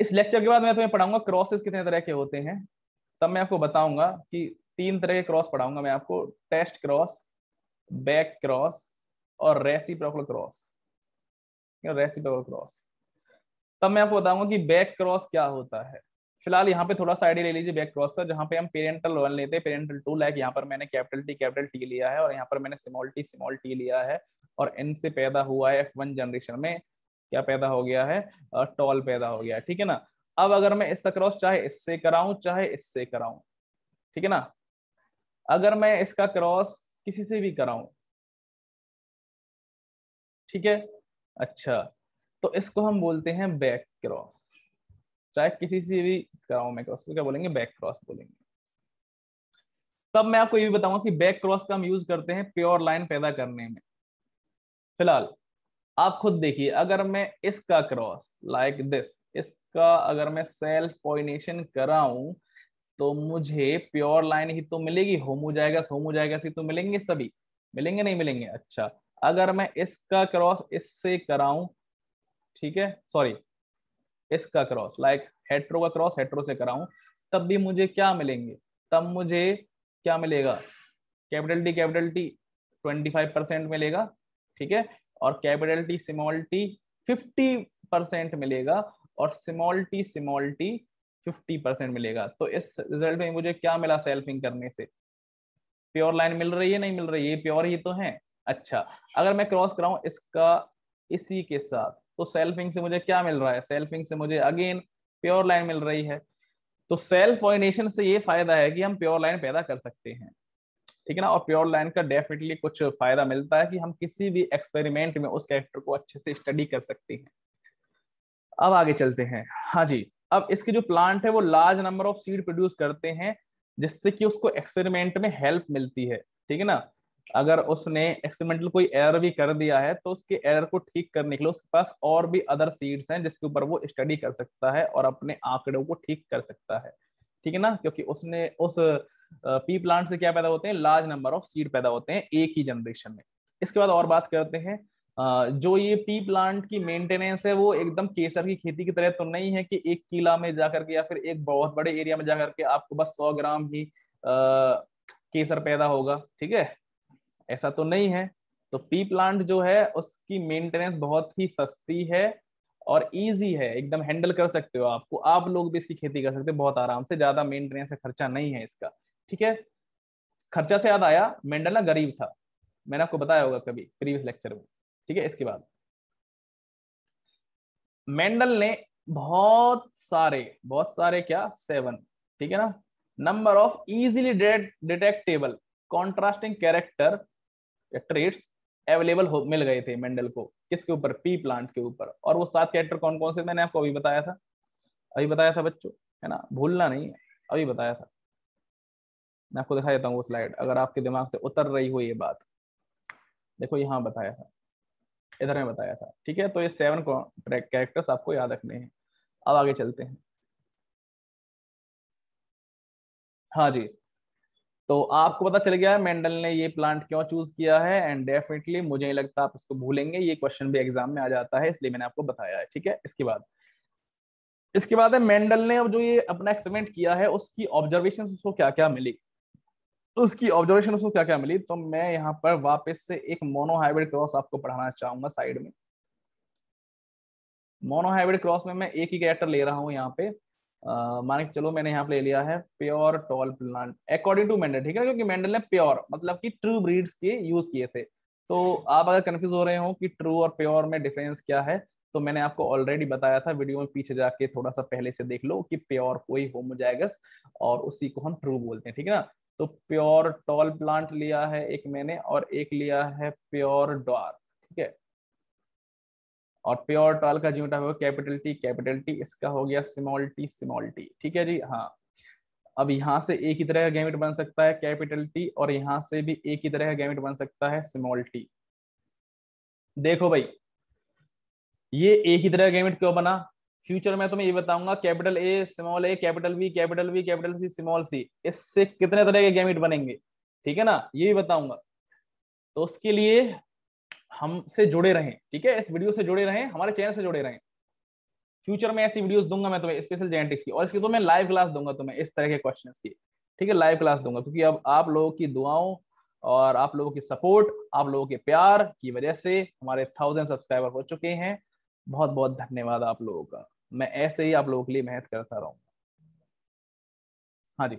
इस लेक्चर के बाद मैं तुम्हें पढ़ाऊंगा क्रॉसेस कितने तरह के होते हैं तब मैं आपको बताऊंगा कि तीन तरह के क्रॉस पढ़ाऊंगा मैं आपको टेस्ट क्रॉस बैक क्रॉस और रेसिप्रोकल क्रॉस रेसिप्रोकल क्रॉस तब मैं आपको बताऊंगा कि बैक क्रॉस क्या होता है फिलहाल यहाँ पे थोड़ा सा आइडिया ले लीजिए बैक क्रॉस का जहाँ पे हम पेरेंटल वन लेते हैं पेरेंटल टू लाइक यहाँ पर मैंने कैपिटल टी कैपिटल टी लिया है और यहाँ पर मैंने स्मॉल टी स्मॉल टी लिया है और एन से पैदा हुआ है एफ वन जनरेशन में क्या पैदा हो गया है टॉल पैदा हो गया है ठीक है ना अब अगर मैं इसका क्रॉस चाहे इससे कराऊं चाहे इससे कराऊं ठीक है ना अगर मैं इसका क्रॉस किसी से भी कराऊं ठीक है अच्छा तो इसको हम बोलते हैं बैक क्रॉस चाहे किसी से भी कराऊं मैं क्रॉस को तो क्या बोलेंगे बैक क्रॉस बोलेंगे तब मैं आपको ये भी बताऊंगा कि बैक क्रॉस का हम यूज करते हैं प्योर लाइन पैदा करने में फिलहाल आप खुद देखिए अगर मैं इसका क्रॉस लाइक दिस इसका अगर मैं सेल्फ पॉइनेशन कराऊं तो मुझे प्योर लाइन ही तो मिलेगी सोमो जाएगा ही तो मिलेंगे सभी मिलेंगे नहीं मिलेंगे अच्छा अगर मैं इसका क्रॉस इससे कराऊं ठीक है सॉरी इसका क्रॉस लाइक हेट्रो का क्रॉस हेट्रो से कराऊं तब भी मुझे क्या मिलेंगे तब मुझे क्या मिलेगा capital T capital T twenty five percent मिलेगा ठीक है और capital T small T fifty percent मिलेगा और सिमोल्टी टी फिफ्टी परसेंट मिलेगा तो इस रिजल्ट में मुझे क्या मिला सेल्फिंग करने से प्योर लाइन मिल रही है नहीं मिल रही है प्योर ही तो है अच्छा अगर मैं क्रॉस कराऊं इसका इसी के साथ तो सेल्फिंग से मुझे क्या मिल रहा है सेल्फिंग से मुझे अगेन प्योर लाइन मिल रही है तो सेल्फ पॉइनेशन से ये फायदा है कि हम प्योर लाइन पैदा कर सकते हैं ठीक है ना और प्योर लाइन का डेफिनेटली कुछ फायदा मिलता है कि हम किसी भी एक्सपेरिमेंट में उस कैरेक्टर को अच्छे से स्टडी कर सकते हैं अब आगे चलते हैं हाँ जी अब इसके जो प्लांट है वो large number of seed produce करते हैं जिससे कि उसको एक्सपेरिमेंट में हेल्प मिलती है ठीक है ना अगर उसने एक्सपेरिमेंटल कोई एरर भी कर दिया है तो उसके एरर को ठीक करने के लिए उसके पास और भी अदर सीड्स हैं जिसके ऊपर वो स्टडी कर सकता है और अपने आंकड़ों को ठीक कर सकता है ठीक है ना क्योंकि उसने उस पी प्लांट से क्या पैदा होते हैं लार्ज नंबर ऑफ सीड पैदा होते हैं एक ही जनरेशन में इसके बाद और बात करते हैं जो ये पी प्लांट की मेंटेनेंस है वो एकदम केसर की खेती की तरह तो नहीं है कि एक किला में जाकर के या फिर एक बहुत बड़े एरिया में जाकर के आपको बस सौ ग्राम ही आ, केसर पैदा होगा ठीक है ऐसा तो नहीं है तो पी प्लांट जो है उसकी मेंटेनेंस बहुत ही सस्ती है और इजी है एकदम हैंडल कर सकते हो आपको आप लोग भी इसकी खेती कर सकते हो बहुत आराम से ज्यादा मेंटेनेंस का खर्चा नहीं है इसका ठीक है खर्चा से याद आया मेंडल ना गरीब था मैंने आपको बताया होगा कभी प्रीवियस लेक्चर में ठीक है इसके बाद मेंडल ने बहुत सारे बहुत सारे क्या सेवन ठीक है ना number of easily detectable contrasting character traits available मिल गए थे मेंडल को किसके ऊपर पी प्लांट के ऊपर और वो सात कैरेक्टर कौन कौन से मैंने आपको अभी बताया था अभी बताया था बच्चों है ना भूलना नहीं है अभी बताया था मैं आपको दिखा देता हूँ वो स्लाइड अगर आपके दिमाग से उतर रही हो ये बात देखो यहाँ बताया था इधर में बताया था ठीक है तो ये सेवन कैरेक्टर्स आपको याद रखने हैं अब आगे चलते हैं हाँ जी तो आपको पता चल गया मेंडल ने ये प्लांट क्यों चूज किया है एंड डेफिनेटली मुझे नहीं लगता आप इसको भूलेंगे ये क्वेश्चन भी एग्जाम में आ जाता है इसलिए मैंने आपको बताया है ठीक है इसके बाद इसके बाद है मेंडल ने अब जो ये अपना एक्सपेरिमेंट किया है उसकी ऑब्जर्वेशन उसको क्या क्या मिली उसकी ऑब्जर्वेशन उसको क्या क्या मिली तो मैं यहाँ पर वापस से एक मोनोहाइब्रिड क्रॉस आपको पढ़ाना चाहूंगा साइड में मोनोहाइब्रिड क्रॉस में मैं एक ही कैरेक्टर ले रहा हूँ यहाँ पे मान के चलो मैंने यहाँ पे ले लिया है pure tall plant according to Mendel ठीक है क्योंकि मेंडल ने प्योर मतलब की ट्रू ब्रीड्स के यूज किए थे तो आप अगर कंफ्यूज हो रहे हो कि ट्रू और प्योर में डिफरेंस क्या है तो मैंने आपको ऑलरेडी बताया था वीडियो में पीछे जाके थोड़ा सा पहले से देख लो कि प्योर कोई होमोजाइगस और उसी को हम ट्रू बोलते हैं ठीक है ना तो प्योर टॉल प्लांट लिया है एक मैंने और एक लिया है प्योर डॉर ठीक है और प्योर टॉल का जो होगा कैपिटल टी कैपिटल टी इसका हो गया स्मॉल टी स्मॉल टी ठीक है जी हाँ अब यहां से एक ही तरह का गैमिट बन सकता है कैपिटल टी और यहां से भी एक ही तरह का गैमिट बन सकता है स्मॉल टी देखो भाई ये एक ही तरह का गैमिट क्यों बना फ्यूचर में तुम्हें ये बताऊंगा capital A small A capital B capital B capital C small C इससे कितने तरह के गैमिट बनेंगे ठीक है ना ये भी बताऊंगा तो उसके लिए हमसे जुड़े रहें ठीक है इस वीडियो से जुड़े रहें हमारे चैनल से जुड़े रहें फ्यूचर में ऐसी वीडियोस दूंगा मैं तुम्हें स्पेशल जेनेटिक्स की और इसकी तो मैं लाइव क्लास दूंगा तुम्हें इस तरह के क्वेश्चन की ठीक है लाइव क्लास दूंगा क्योंकि अब आप लोगों की दुआओं और आप लोगों की सपोर्ट आप लोगों के प्यार की वजह से हमारे थाउजेंड सब्सक्राइबर हो चुके हैं बहुत बहुत धन्यवाद आप लोगों का मैं ऐसे ही आप लोगों के लिए मेहनत करता रहूंगा हाँ जी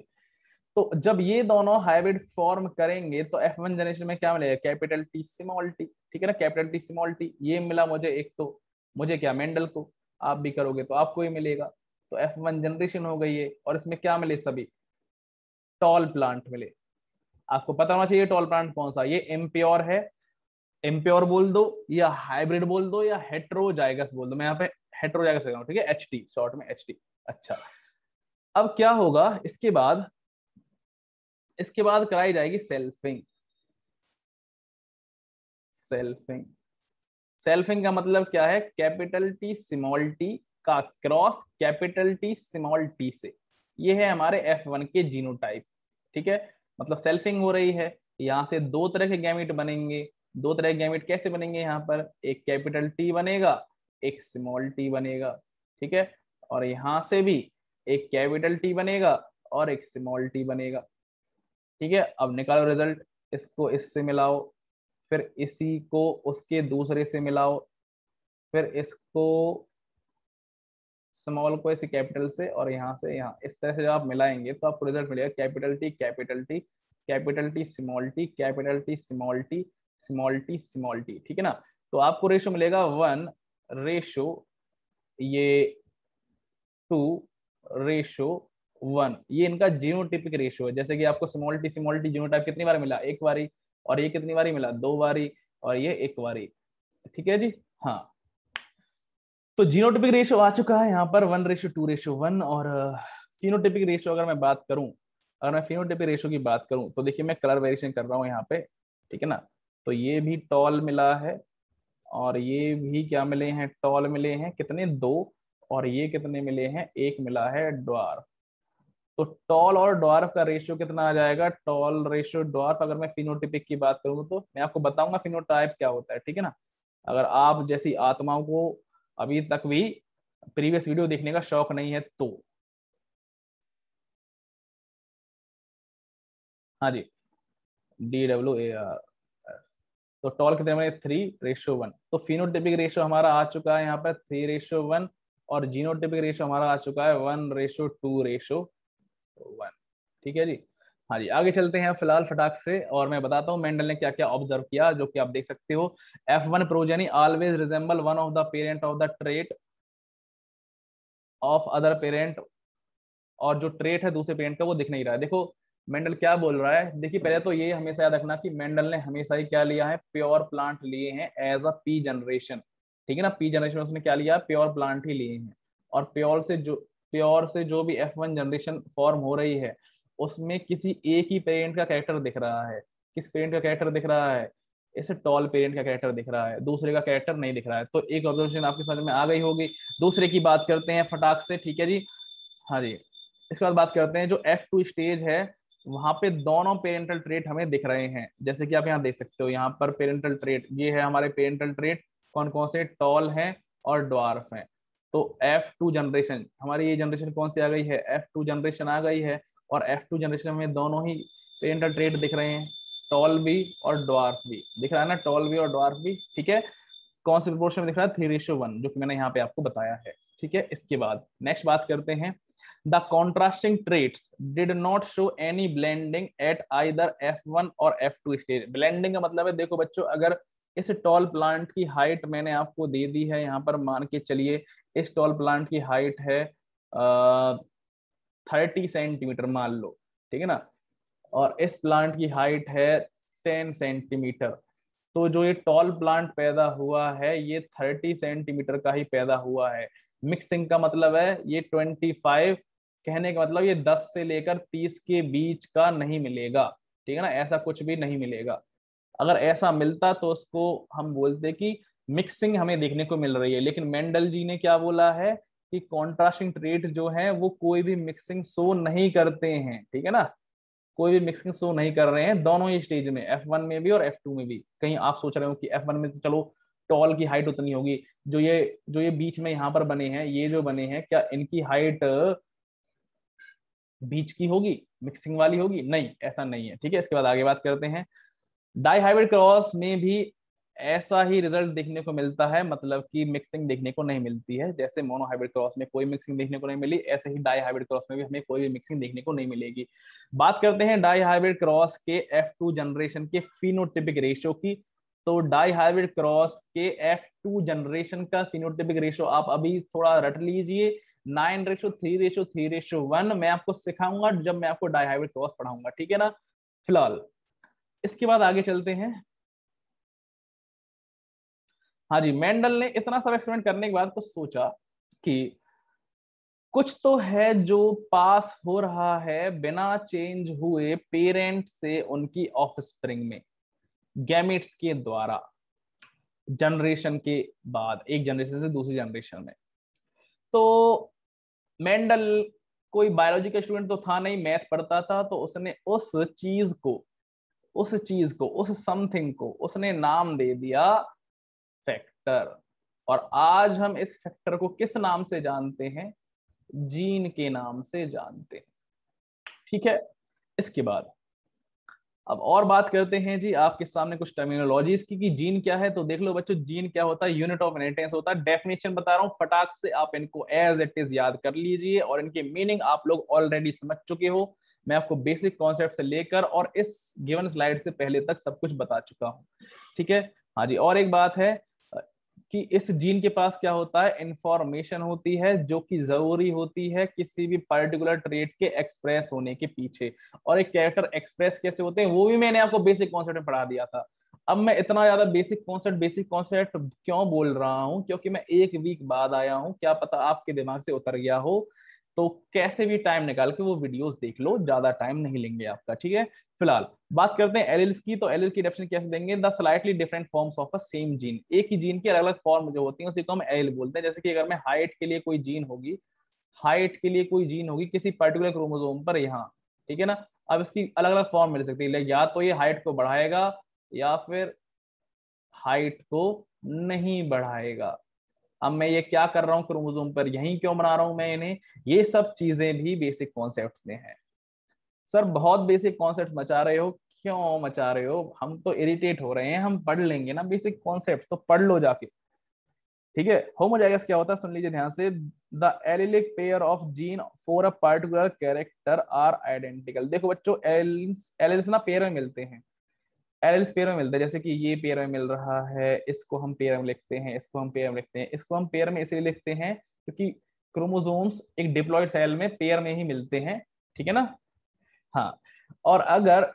तो जब ये दोनों हाइब्रिड फॉर्म करेंगे तो एफ वन जनरेशन में क्या मिलेगा कैपिटल टी स्मॉल टी ठीक है ना कैपिटल टी स्मॉल टी ये मिला मुझे एक तो मुझे क्या मेंडल को आप भी करोगे तो आपको ही मिलेगा तो एफ वन जनरेशन हो गई है और इसमें क्या मिले सभी टॉल प्लांट मिले आपको पता होना चाहिए टॉल प्लांट कौन सा ये एम्प्योर है एम्प्योर बोल दो या हाइब्रिड बोल दो या हेट्रोजाइगस बोल दो मैं यहाँ पे हेटर हो जाएगा ठीक है एच टी शॉर्ट में एच टी अच्छा अब क्या होगा इसके बाद इसके बाद कराई जाएगी सेल्फिंग सेल्फिंग सेल्फिंग का मतलब क्या है कैपिटल टी स्मॉल टी का cross capital T small T से ये है हमारे F1 के जीनोटाइप ठीक है मतलब सेल्फिंग हो रही है यहां से दो तरह के गैमिट बनेंगे दो तरह के गैमिट कैसे बनेंगे यहां पर एक कैपिटल टी बनेगा एक स्मॉल टी बनेगा ठीक है और यहां से भी एक कैपिटल टी बनेगा और एक स्मॉल टी बनेगा ठीक है अब निकालो रिजल्ट इसको इससे मिलाओ फिर इसी को उसके दूसरे से मिलाओ फिर इसको स्मॉल को इसी कैपिटल से और यहां से यहाँ इस तरह से जब आप मिलाएंगे तो आपको रिजल्ट मिलेगा capital T capital T capital T small T capital T small T small T small T ठीक है ना तो आपको रेशो मिलेगा वन रेशो ये टू रेशो वन ये इनका जीनोटिपिक रेशियो है जैसे कि आपको small T small T genotype कितनी बार मिला एक बारी और ये कितनी बारी मिला दो बारी और ये एक बारी ठीक है जी हाँ तो जीनोटिपिक रेशियो आ चुका है यहाँ पर one ratio two ratio one और फिनोटिपिक uh, रेशियो अगर मैं बात करूं अगर मैं फिनोटिपिक रेशियो की बात करूं तो देखिए मैं कलर वेरिएशन कर रहा हूँ यहाँ पे ठीक है ना तो ये भी टॉल मिला है और ये भी क्या मिले हैं टॉल मिले हैं कितने दो और ये कितने मिले हैं एक मिला है ड्वार्फ तो टॉल और डॉर्फ का रेशियो कितना आ जाएगा टॉल रेशियो डॉर्फ अगर मैं फिनोटिपिक की बात करूँ तो मैं आपको बताऊंगा फिनोटाइप क्या होता है ठीक है ना अगर आप जैसी आत्माओं को अभी तक भी प्रीवियस वीडियो देखने का शौक नहीं है तो हाँ जी डी डब्ल्यू ए आर तो टॉल कितने बने थ्री रेशो वन तो फिनोटिपिक रेशो हमारा आ चुका है यहाँ पर थ्री रेशो वन और जीनोटिपिक रेशो हमारा आ चुका है one ratio two ratio one ठीक है जी हाँ जी आगे चलते हैं फिलहाल फटाक से और मैं बताता हूँ मेंडल ने क्या क्या ऑब्जर्व किया जो कि आप देख सकते हो F one progeny always resemble one of the parent of the trait of other parent और जो ट्रेट है दूसरे पेरेंट का वो दिख नहीं रहा है देखो मेंडल क्या बोल रहा है देखिए पहले तो ये हमेशा याद रखना कि मेंडल ने हमेशा ही क्या लिया है प्योर प्लांट लिए हैं एज अ पी जनरेशन ठीक है ना पी जनरेशन उसने क्या लिया प्योर प्लांट ही लिए हैं और प्योर से जो प्योर से जो भी एफ वन जनरेशन फॉर्म हो रही है उसमें किसी एक ही पेरेंट का कैरेक्टर दिख रहा है किस पेरेंट का कैरेक्टर दिख रहा है इसे टॉल पेरेंट का कैरेक्टर दिख रहा है दूसरे का कैरेक्टर नहीं दिख रहा है तो एक ऑब्जर्वेशन आपके समझ में आ गई होगी दूसरे की बात करते हैं फटाक से ठीक है जी हाँ जी इसके बाद बात करते हैं जो एफ टू स्टेज है वहां पे दोनों पेरेंटल ट्रेट हमें दिख रहे हैं जैसे कि आप यहाँ देख सकते हो यहाँ पर पेरेंटल ट्रेट ये है हमारे पेरेंटल ट्रेट कौन कौन से टॉल हैं और ड्वार्फ हैं तो एफ टू जनरेशन हमारी ये जनरेशन कौन सी आ गई है एफ टू जनरेशन आ गई है और एफ टू जनरेशन में दोनों ही पेरेंटल ट्रेट दिख रहे हैं टॉल भी और ड्वार्फ भी दिख रहा है ना टॉल भी और ड्वार्फ भी ठीक है कौन से प्रोपोर्शन में दिख रहा है थ्री रेशो वन जो कि मैंने यहाँ पे आपको बताया है ठीक है इसके बाद नेक्स्ट बात करते हैं the contrasting traits did not show any blending at either F1 और F2 stage. Blending का मतलब है देखो बच्चों अगर इस टॉल प्लांट की हाइट मैंने आपको दे दी है यहाँ पर मान के चलिए इस टॉल प्लांट की हाइट है थर्टी सेंटीमीटर मान लो ठीक है ना और इस प्लांट की हाइट है टेन सेंटीमीटर तो जो ये टॉल प्लांट पैदा हुआ है ये थर्टी सेंटीमीटर का ही पैदा हुआ है मिक्सिंग का मतलब है ये ट्वेंटी फाइव कहने का मतलब ये 10 से लेकर 30 के बीच का नहीं मिलेगा ठीक है ना ऐसा कुछ भी नहीं मिलेगा अगर ऐसा मिलता तो उसको हम बोलते कि मिक्सिंग हमें देखने को मिल रही है लेकिन मेंडल जी ने क्या बोला है कि कॉन्ट्रास्टिंग ट्रेट जो है वो कोई भी मिक्सिंग शो नहीं करते हैं ठीक है ना कोई भी मिक्सिंग शो नहीं कर रहे हैं दोनों ही स्टेज में एफ वन में भी और एफ टू में भी कहीं आप सोच रहे हो कि एफ वन में तो चलो टॉल की हाइट उतनी होगी जो ये जो ये बीच में यहाँ पर बने हैं ये जो बने हैं क्या इनकी हाइट बीच की होगी मिक्सिंग वाली होगी नहीं ऐसा नहीं है ठीक है इसके बाद आगे बात करते हैं डाई हाइब्रिड क्रॉस में भी ऐसा ही रिजल्ट देखने को मिलता है मतलब कि मिक्सिंग देखने को नहीं मिलती है जैसे मोनोहाइब्रिड क्रॉस में कोई मिक्सिंग देखने को नहीं मिली ऐसे ही डाई हाइब्रिड क्रॉस में भी हमें कोई भी मिक्सिंग देखने को नहीं मिलेगी बात करते हैं डाई हाइब्रिड क्रॉस के एफ टू जनरेशन के फिनोटिपिक रेशियो की तो डाई हाइब्रिड क्रॉस के एफ टू जनरेशन का फिनोटिपिक रेशियो आप अभी थोड़ा रट लीजिए nine ratio three ratio three ratio one मैं आपको सिखाऊंगा जब मैं आपको डाईहाइब्रिड क्रॉस पढ़ाऊंगा ठीक है ना फिलहाल इसके बाद आगे चलते हैं हाँ जी मेंडल ने इतना सब एक्सपेरिमेंट करने के बाद कुछ सोचा कि कुछ तो है जो पास हो रहा है बिना चेंज हुए पेरेंट से उनकी ऑफ स्प्रिंग में गैमिट्स के द्वारा जनरेशन के बाद एक जनरेशन से दूसरी जनरेशन में तो मेंडल कोई बायोलॉजी का स्टूडेंट तो था नहीं मैथ पढ़ता था तो उसने उस चीज को उस चीज को उस समथिंग को उसने नाम दे दिया फैक्टर और आज हम इस फैक्टर को किस नाम से जानते हैं जीन के नाम से जानते हैं ठीक है इसके बाद अब और बात करते हैं जी आपके सामने कुछ टर्मिनोलॉजीज की कि जीन क्या है तो देख लो बच्चों जीन क्या होता है यूनिट ऑफ इनहेरिटेंस होता है डेफिनेशन बता रहा हूँ फटाक से आप इनको एज इट इज याद कर लीजिए और इनके मीनिंग आप लोग ऑलरेडी समझ चुके हो मैं आपको बेसिक कॉन्सेप्ट से लेकर और इस गिवन स्लाइड से पहले तक सब कुछ बता चुका हूँ ठीक है हाँ जी और एक बात है कि इस जीन के पास क्या होता है इंफॉर्मेशन होती है जो कि जरूरी होती है किसी भी पर्टिकुलर ट्रेड के एक्सप्रेस होने के पीछे और एक कैरेक्टर एक्सप्रेस कैसे होते हैं वो भी मैंने आपको बेसिक कॉन्सेप्ट में पढ़ा दिया था अब मैं इतना ज्यादा बेसिक कॉन्सेप्ट बेसिक कॉन्सेप्ट क्यों बोल रहा हूँ क्योंकि मैं एक वीक बाद आया हूँ क्या पता आपके दिमाग से उतर गया हो तो कैसे भी टाइम निकाल के वो वीडियोस देख लो ज्यादा टाइम नहीं लेंगे आपका ठीक है फिलहाल बात करते हैं एलिल्स की तो एल की डेफिनेशन कैसे देंगे the slightly different forms of a same gene एक ही जीन की अलग अलग फॉर्म जो होती है उसी को हम एल बोलते हैं जैसे कि अगर मैं हाइट के लिए कोई जीन होगी हाइट के लिए कोई जीन होगी किसी पर्टिकुलर क्रोमोजोम पर यहाँ ठीक है ना अब इसकी अलग अलग फॉर्म मिल सकती है या तो ये हाइट को बढ़ाएगा या फिर हाइट को नहीं बढ़ाएगा अब मैं ये क्या कर रहा हूँ क्रोमोजोम पर यही क्यों बना रहा हूँ मैं इन्हें ये सब चीजें भी बेसिक कॉन्सेप्ट में है सर बहुत बेसिक कॉन्सेप्ट मचा रहे हो क्यों मचा रहे हो हम तो इरिटेट हो रहे हैं हम पढ़ लेंगे ना बेसिक कॉन्सेप्ट तो पढ़ लो जाके ठीक है होमोजाइगस क्या होता है सुन लीजिए ध्यान से the allelic pair of gene for a particular character are identical देखो बच्चों एलिल्स ना पेयर में मिलते हैं एरल्स पेयर में मिलता है जैसे कि ये पेयर में मिल रहा है इसको हम पेयर में लिखते हैं इसको हम पेयर में लिखते हैं इसको हम पेयर में इसलिए लिखते हैं क्योंकि क्रोमोजोम्स एक डिप्लॉयड सेल में पेयर में ही मिलते हैं ठीक है ना हाँ और अगर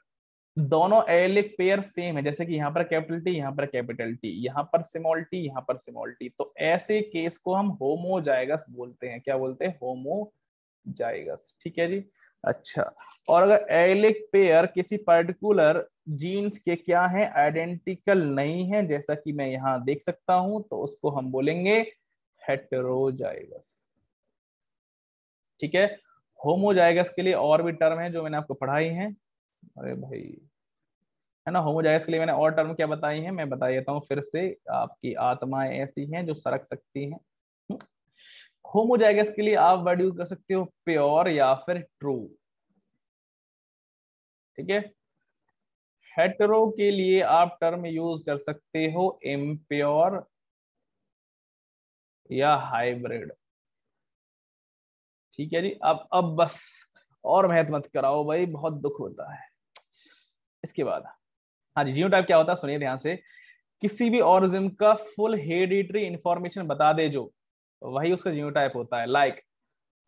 दोनों एलिक पेयर सेम है जैसे कि यहाँ पर कैपिटल टी यहाँ पर कैपिटल टी यहाँ पर सिमोल टी यहाँ पर सिमोल टी तो ऐसे केस को हम होमोजाइगस बोलते हैं क्या बोलते हैं होमोजाइगस ठीक है जी अच्छा और अगर एलिक पेयर किसी पर्टिकुलर जीन्स के क्या है आइडेंटिकल नहीं है जैसा कि मैं यहाँ देख सकता हूं तो उसको हम बोलेंगे हेटरोजाइगस ठीक है होमोजाइगस के लिए और भी टर्म है जो मैंने आपको पढ़ाई है अरे भाई है ना होमोजाइगस के लिए मैंने और टर्म क्या बताई है मैं बता देता हूँ फिर से आपकी आत्माएं ऐसी हैं जो सरक सकती हैं होमोजाइगस हम्म। के लिए आप वर्ड यूज कर सकते हो प्योर या फिर ट्रू ठीक है हेटरो के लिए आप टर्म यूज कर सकते हो इम्प्योर या हाइब्रिड ठीक है जी अब अब बस और मेहनत मत कराओ भाई बहुत दुख होता है इसके बाद हाँ जी जियो टाइप क्या होता है सुनिए ध्यान से किसी भी ऑरिजिन का फुल हेडिट्री इंफॉर्मेशन बता दे जो वही उसका जियो टाइप होता है लाइक like,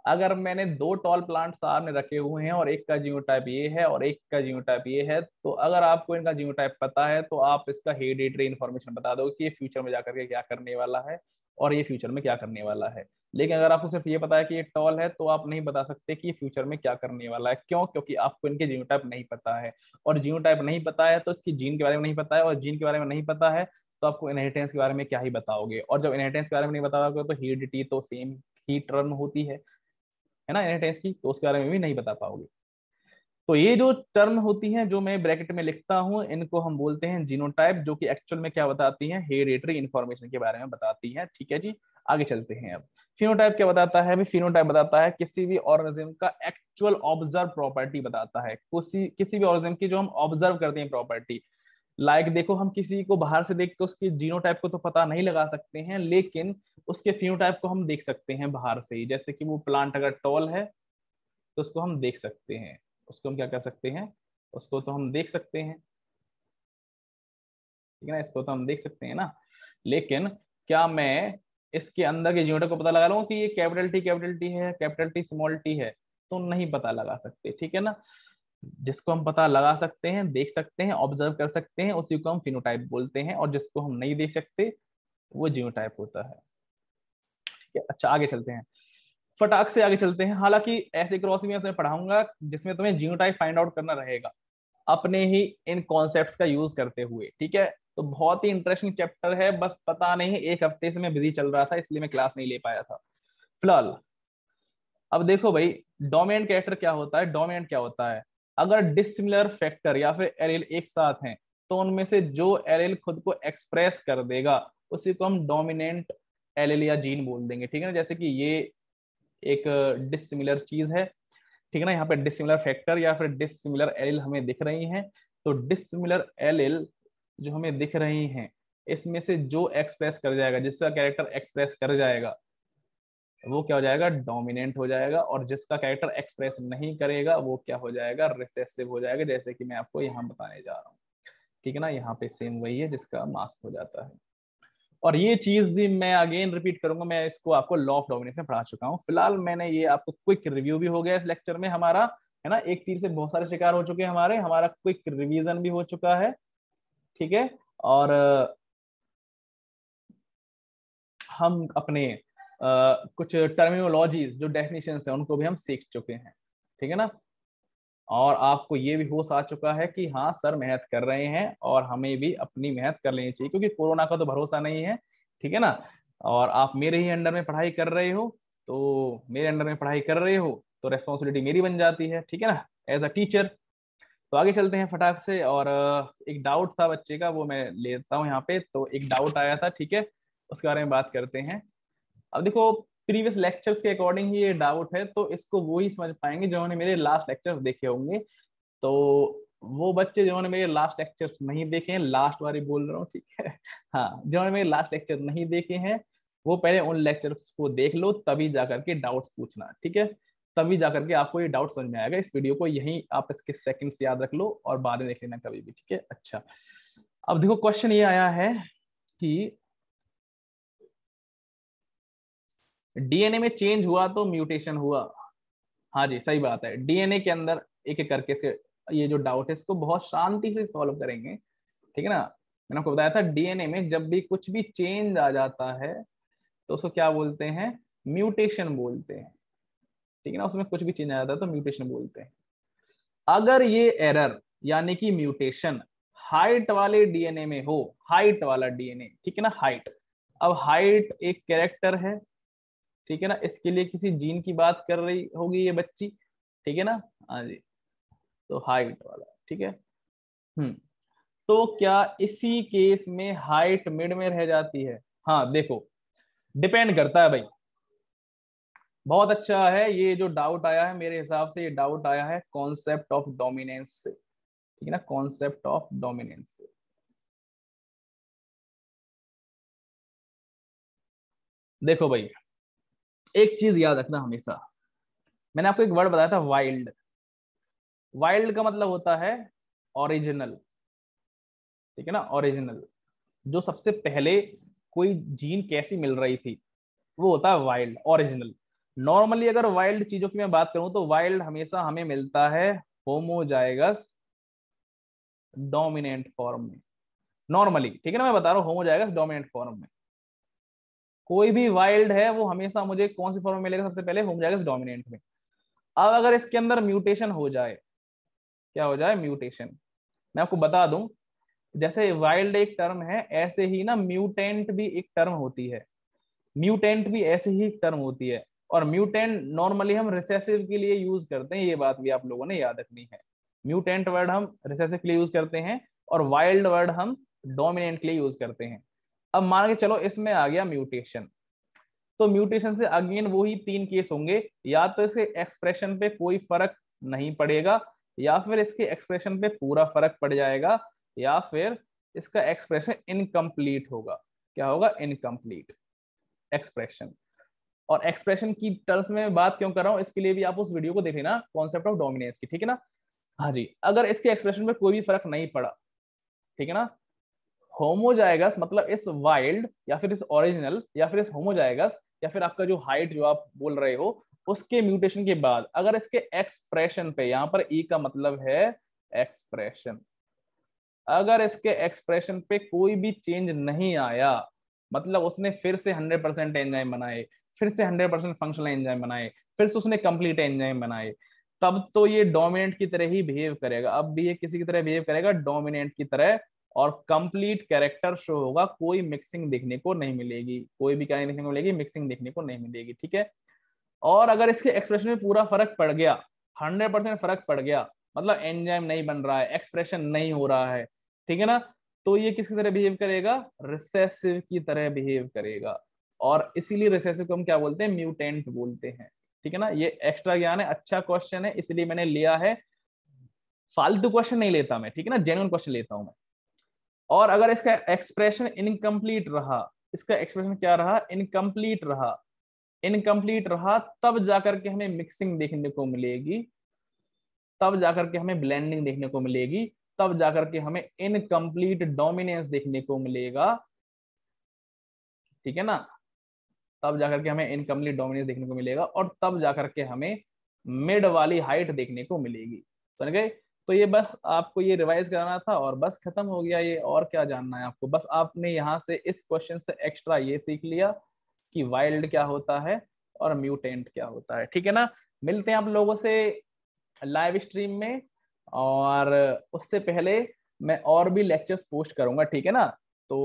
अगर मैंने दो टॉल प्लांट सामने रखे हुए हैं और एक का जियोटाइप ये है और एक का जियोटाइप ये है तो अगर आपको इनका जियोटाइप पता है तो आप इसका हेडिटरी इन्फॉर्मेशन बता दो कि ये फ्यूचर में जाकर के क्या करने वाला है और ये फ्यूचर में क्या करने वाला है लेकिन अगर आपको सिर्फ ये पता है कि ये टॉल है तो आप नहीं बता सकते कि फ्यूचर में क्या करने वाला है क्यों क्योंकि आपको इनके टाइप नहीं पता है और टाइप नहीं पता है तो इसकी जीन के बारे में नहीं पता है और जीन के बारे में नहीं पता है तो आपको इनहेरिटेंस के बारे में क्या ही बताओगे और जब इनहेरिटेंस के बारे में नहीं बताओगे तो हीडिटी तो सेम ही टर्न होती है है ना इनहेरिटेंस की तो उसके बारे में भी नहीं बता पाओगे तो ये जो टर्म होती हैं जो मैं ब्रैकेट में लिखता हूँ इनको हम बोलते हैं जीनोटाइप जो कि एक्चुअल में क्या बताती हैं हेरिडेटरी इन्फॉर्मेशन के बारे में बताती हैं ठीक है जी आगे चलते हैं अब फिनोटाइप क्या बताता है फिनोटाइप बताता है किसी भी ऑर्गेनिज्म का एक्चुअल ऑब्जर्व प्रॉपर्टी बताता है किसी किसी भी ऑर्गेनिज्म की जो हम ऑब्जर्व करते हैं प्रॉपर्टी लाइक like, देखो हम किसी को बाहर से देख के उसके जीनो टाइप को तो पता नहीं लगा सकते हैं लेकिन उसके फ्यू टाइप को हम देख सकते हैं बाहर से ही जैसे कि वो प्लांट अगर टॉल है तो उसको हम देख सकते हैं उसको हम क्या कर सकते हैं उसको तो हम देख सकते हैं ठीक है ना इसको तो हम देख सकते हैं ना लेकिन क्या मैं इसके अंदर के जीनोटाइप को पता लगा लूँ कि ये कैपिटल टी कैपिटल टी है कैपिटल टी स्मॉल टी है तो नहीं पता लगा सकते ठीक है ना जिसको हम पता लगा सकते हैं देख सकते हैं ऑब्जर्व कर सकते हैं उसी को हम फिनोटाइप बोलते हैं और जिसको हम नहीं देख सकते वो जीनोटाइप होता है ठीक है अच्छा आगे चलते हैं फटाक से आगे चलते हैं हालांकि ऐसे क्रॉस में तुम्हें पढ़ाऊंगा जिसमें तुम्हें जीनोटाइप फाइंड आउट करना रहेगा अपने ही इन कॉन्सेप्ट का यूज करते हुए ठीक है तो बहुत ही इंटरेस्टिंग चैप्टर है बस पता नहीं एक हफ्ते से मैं बिजी चल रहा था इसलिए मैं क्लास नहीं ले पाया था फिलहाल अब देखो भाई डोमेंट कैरेक्टर क्या होता है डोमेंट क्या होता है अगर डिसिमिलर फैक्टर या फिर एल एक साथ हैं तो उनमें से जो एल खुद को एक्सप्रेस कर देगा उसी को हम डोमिनेंट एल या जीन बोल देंगे ठीक है ना जैसे कि ये एक डिसिमिलर चीज है ठीक है ना यहाँ पे डिसिमिलर फैक्टर या फिर डिसिमिलर एल हमें दिख रही हैं तो डिसिमिलर एल जो हमें दिख रही हैं इसमें से जो एक्सप्रेस कर जाएगा जिसका कैरेक्टर एक्सप्रेस कर जाएगा वो क्या हो जाएगा डोमिनेंट हो जाएगा और जिसका कैरेक्टर एक्सप्रेस नहीं करेगा वो क्या हो जाएगा रिसेसिव हो जाएगा जैसे कि मैं आपको यहाँ बताने जा रहा हूँ ठीक है ना यहाँ पे सेम वही है जिसका मास्क हो जाता है और ये चीज भी मैं अगेन रिपीट करूंगा मैं इसको आपको लॉ ऑफ डोमिनेशन पढ़ा चुका हूँ फिलहाल मैंने ये आपको क्विक रिव्यू भी हो गया इस लेक्चर में हमारा है ना एक तीर से बहुत सारे शिकार हो चुके हैं हमारे हमारा क्विक रिवीजन भी हो चुका है ठीक है और हम अपने कुछ टर्मिनोलॉजीज जो डेफिनेशन है उनको भी हम सीख चुके हैं ठीक है ना और आपको ये भी होश आ चुका है कि हाँ सर मेहनत कर रहे हैं और हमें भी अपनी मेहनत कर लेनी चाहिए क्योंकि कोरोना का तो भरोसा नहीं है ठीक है ना और आप मेरे ही अंडर में पढ़ाई कर रहे हो तो मेरे अंडर में पढ़ाई कर रहे हो तो रेस्पॉन्सिबिलिटी मेरी बन जाती है ठीक है ना एज अ टीचर तो आगे चलते हैं फटाक से और एक डाउट था बच्चे का वो मैं लेता हूँ यहाँ पे तो एक डाउट आया था ठीक है उसके बारे में बात करते हैं अब देखो प्रीवियस लेक्चर्स के अकॉर्डिंग ही ये डाउट है तो इसको वो ही समझ पाएंगे जिन्होंने मेरे लास्ट लेक्चर देखे होंगे तो वो बच्चे जिन्होंने मेरे लास्ट लेक्चर्स नहीं देखे हैं लास्ट बार ही बोल रहा हूँ ठीक है हाँ जिन्होंने मेरे लास्ट लेक्चर नहीं देखे हैं वो पहले उन लेक्चर्स को देख लो तभी जा करके डाउट्स पूछना ठीक है तभी जा करके आपको ये डाउट समझ में आएगा इस वीडियो को यही आप इसके सेकंड्स याद रख लो और बाद में देख लेना कभी भी ठीक है अच्छा अब देखो क्वेश्चन ये आया है कि डीएनए में चेंज हुआ तो म्यूटेशन हुआ हाँ जी सही बात है डीएनए के अंदर एक एक करके से ये जो डाउट है इसको बहुत शांति से सॉल्व करेंगे ठीक है ना मैंने आपको बताया था डीएनए में जब भी कुछ भी चेंज आ जाता है तो उसको क्या बोलते हैं म्यूटेशन बोलते हैं ठीक है ना उसमें कुछ भी चेंज आ जाता है तो म्यूटेशन बोलते हैं अगर ये एरर यानी कि म्यूटेशन हाइट वाले डीएनए में हो हाइट वाला डीएनए ठीक है ना हाइट अब हाइट एक कैरेक्टर है ठीक है ना इसके लिए किसी जीन की बात कर रही होगी ये बच्ची ठीक है ना हाँ जी तो हाइट वाला ठीक है हम्म तो क्या इसी केस में हाइट मिड में रह जाती है हाँ देखो डिपेंड करता है भाई बहुत अच्छा है ये जो डाउट आया है मेरे हिसाब से ये डाउट आया है कॉन्सेप्ट ऑफ डोमिनेंस से ठीक है ना कॉन्सेप्ट ऑफ डोमिनेंस से देखो भाई एक चीज याद रखना हमेशा मैंने आपको एक वर्ड बताया था वाइल्ड वाइल्ड का मतलब होता है ओरिजिनल ठीक है ना ओरिजिनल जो सबसे पहले कोई जीन कैसी मिल रही थी वो होता है वाइल्ड ओरिजिनल नॉर्मली अगर वाइल्ड चीजों की मैं बात करूं तो वाइल्ड हमेशा हमें मिलता है होमोजाइगस डोमिनेंट फॉर्म में नॉर्मली ठीक है ना मैं बता रहा हूँ होमोजाइगस डोमिनेंट फॉर्म में कोई भी वाइल्ड है वो हमेशा मुझे कौन सी फॉर्म में मिलेगा सबसे पहले होम जाएगा डोमिनेंट में अब अगर इसके अंदर म्यूटेशन हो जाए क्या हो जाए म्यूटेशन मैं आपको बता दूं जैसे वाइल्ड एक टर्म है ऐसे ही ना म्यूटेंट भी एक टर्म होती है म्यूटेंट भी ऐसे ही एक टर्म होती है और म्यूटेंट नॉर्मली हम रिसेसिव के लिए यूज करते हैं ये बात भी आप लोगों ने याद रखनी है म्यूटेंट वर्ड हम रिसेसिव के लिए यूज करते हैं और वाइल्ड वर्ड हम डोमिनेंट के लिए यूज करते हैं अब मान के चलो इसमें आ गया म्यूटेशन तो म्यूटेशन से अगेन वो ही तीन केस होंगे या तो इसके एक्सप्रेशन पे कोई फर्क नहीं पड़ेगा या फिर इसके एक्सप्रेशन पे पूरा फर्क पड़ जाएगा या फिर इसका एक्सप्रेशन इनकम्प्लीट होगा क्या होगा इनकम्प्लीट एक्सप्रेशन और एक्सप्रेशन की टर्म्स में बात क्यों कर रहा हूँ इसके लिए भी आप उस वीडियो को देख लेना कॉन्सेप्ट ऑफ डोमिनेंस की ठीक है ना हाँ जी अगर इसके एक्सप्रेशन पे कोई भी फर्क नहीं पड़ा ठीक है ना होमोजाइगस मतलब इस वाइल्ड या फिर इस ओरिजिनल या फिर इस होमोजाइगस या फिर आपका जो हाइट जो आप बोल रहे हो उसके म्यूटेशन के बाद अगर इसके एक्सप्रेशन पे यहां पर ई e का मतलब है एक्सप्रेशन अगर इसके एक्सप्रेशन पे कोई भी चेंज नहीं आया मतलब उसने फिर से 100 परसेंट एंजाइम बनाए फिर से 100 परसेंट फंक्शनल एंजाइम बनाए फिर से उसने कंप्लीट एंजाइम बनाए तब तो ये डोमिनेंट की तरह ही बिहेव करेगा अब भी ये किसी की तरह बिहेव करेगा डोमिनेंट की तरह और कंप्लीट कैरेक्टर शो होगा कोई मिक्सिंग देखने को नहीं मिलेगी कोई भी क्या देखने को मिलेगी मिक्सिंग देखने को नहीं मिलेगी ठीक है और अगर इसके एक्सप्रेशन में पूरा फर्क पड़ गया हंड्रेड परसेंट फर्क पड़ गया मतलब एंजाइम नहीं बन रहा है एक्सप्रेशन नहीं हो रहा है ठीक है ना तो ये किसकी तरह बिहेव करेगा रिसेसिव की तरह बिहेव करेगा और इसीलिए रिसेसिव को हम क्या बोलते हैं म्यूटेंट बोलते हैं ठीक है ना ये एक्स्ट्रा ज्ञान है अच्छा क्वेश्चन है इसलिए मैंने लिया है फालतू क्वेश्चन नहीं लेता मैं ठीक है ना जेन्यून क्वेश्चन लेता हूं मैं और अगर इसका एक्सप्रेशन इनकम्प्लीट रहा इसका एक्सप्रेशन क्या रहा इनकम्प्लीट रहा इनकम्प्लीट रहा तब जाकर के हमें मिक्सिंग देखने को मिलेगी तब जाकर के हमें ब्लेंडिंग देखने को मिलेगी तब जाकर के हमें इनकम्प्लीट डोमिनेंस देखने को मिलेगा ठीक है ना तब जाकर के हमें इनकम्प्लीट डोमिनेंस देखने को मिलेगा और तब जाकर के हमें मिड वाली हाइट देखने को मिलेगी समझ गए तो ये बस आपको ये रिवाइज कराना था और बस खत्म हो गया ये और क्या जानना है आपको बस आपने यहाँ से इस क्वेश्चन से एक्स्ट्रा ये सीख लिया कि वाइल्ड क्या होता है और म्यूटेंट क्या होता है ठीक है ना मिलते हैं आप लोगों से लाइव स्ट्रीम में और उससे पहले मैं और भी लेक्चर्स पोस्ट करूंगा ठीक है ना तो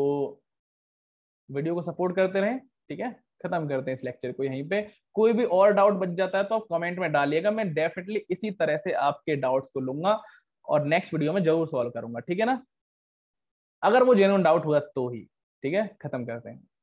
वीडियो को सपोर्ट करते रहें ठीक है खत्म करते हैं इस लेक्चर को यहीं पे कोई भी और डाउट बच जाता है तो आप कमेंट में डालिएगा मैं डेफिनेटली इसी तरह से आपके डाउट्स को लूंगा और नेक्स्ट वीडियो में जरूर सॉल्व करूंगा ठीक है ना अगर वो जेन्यून डाउट हुआ तो ही ठीक है खत्म करते हैं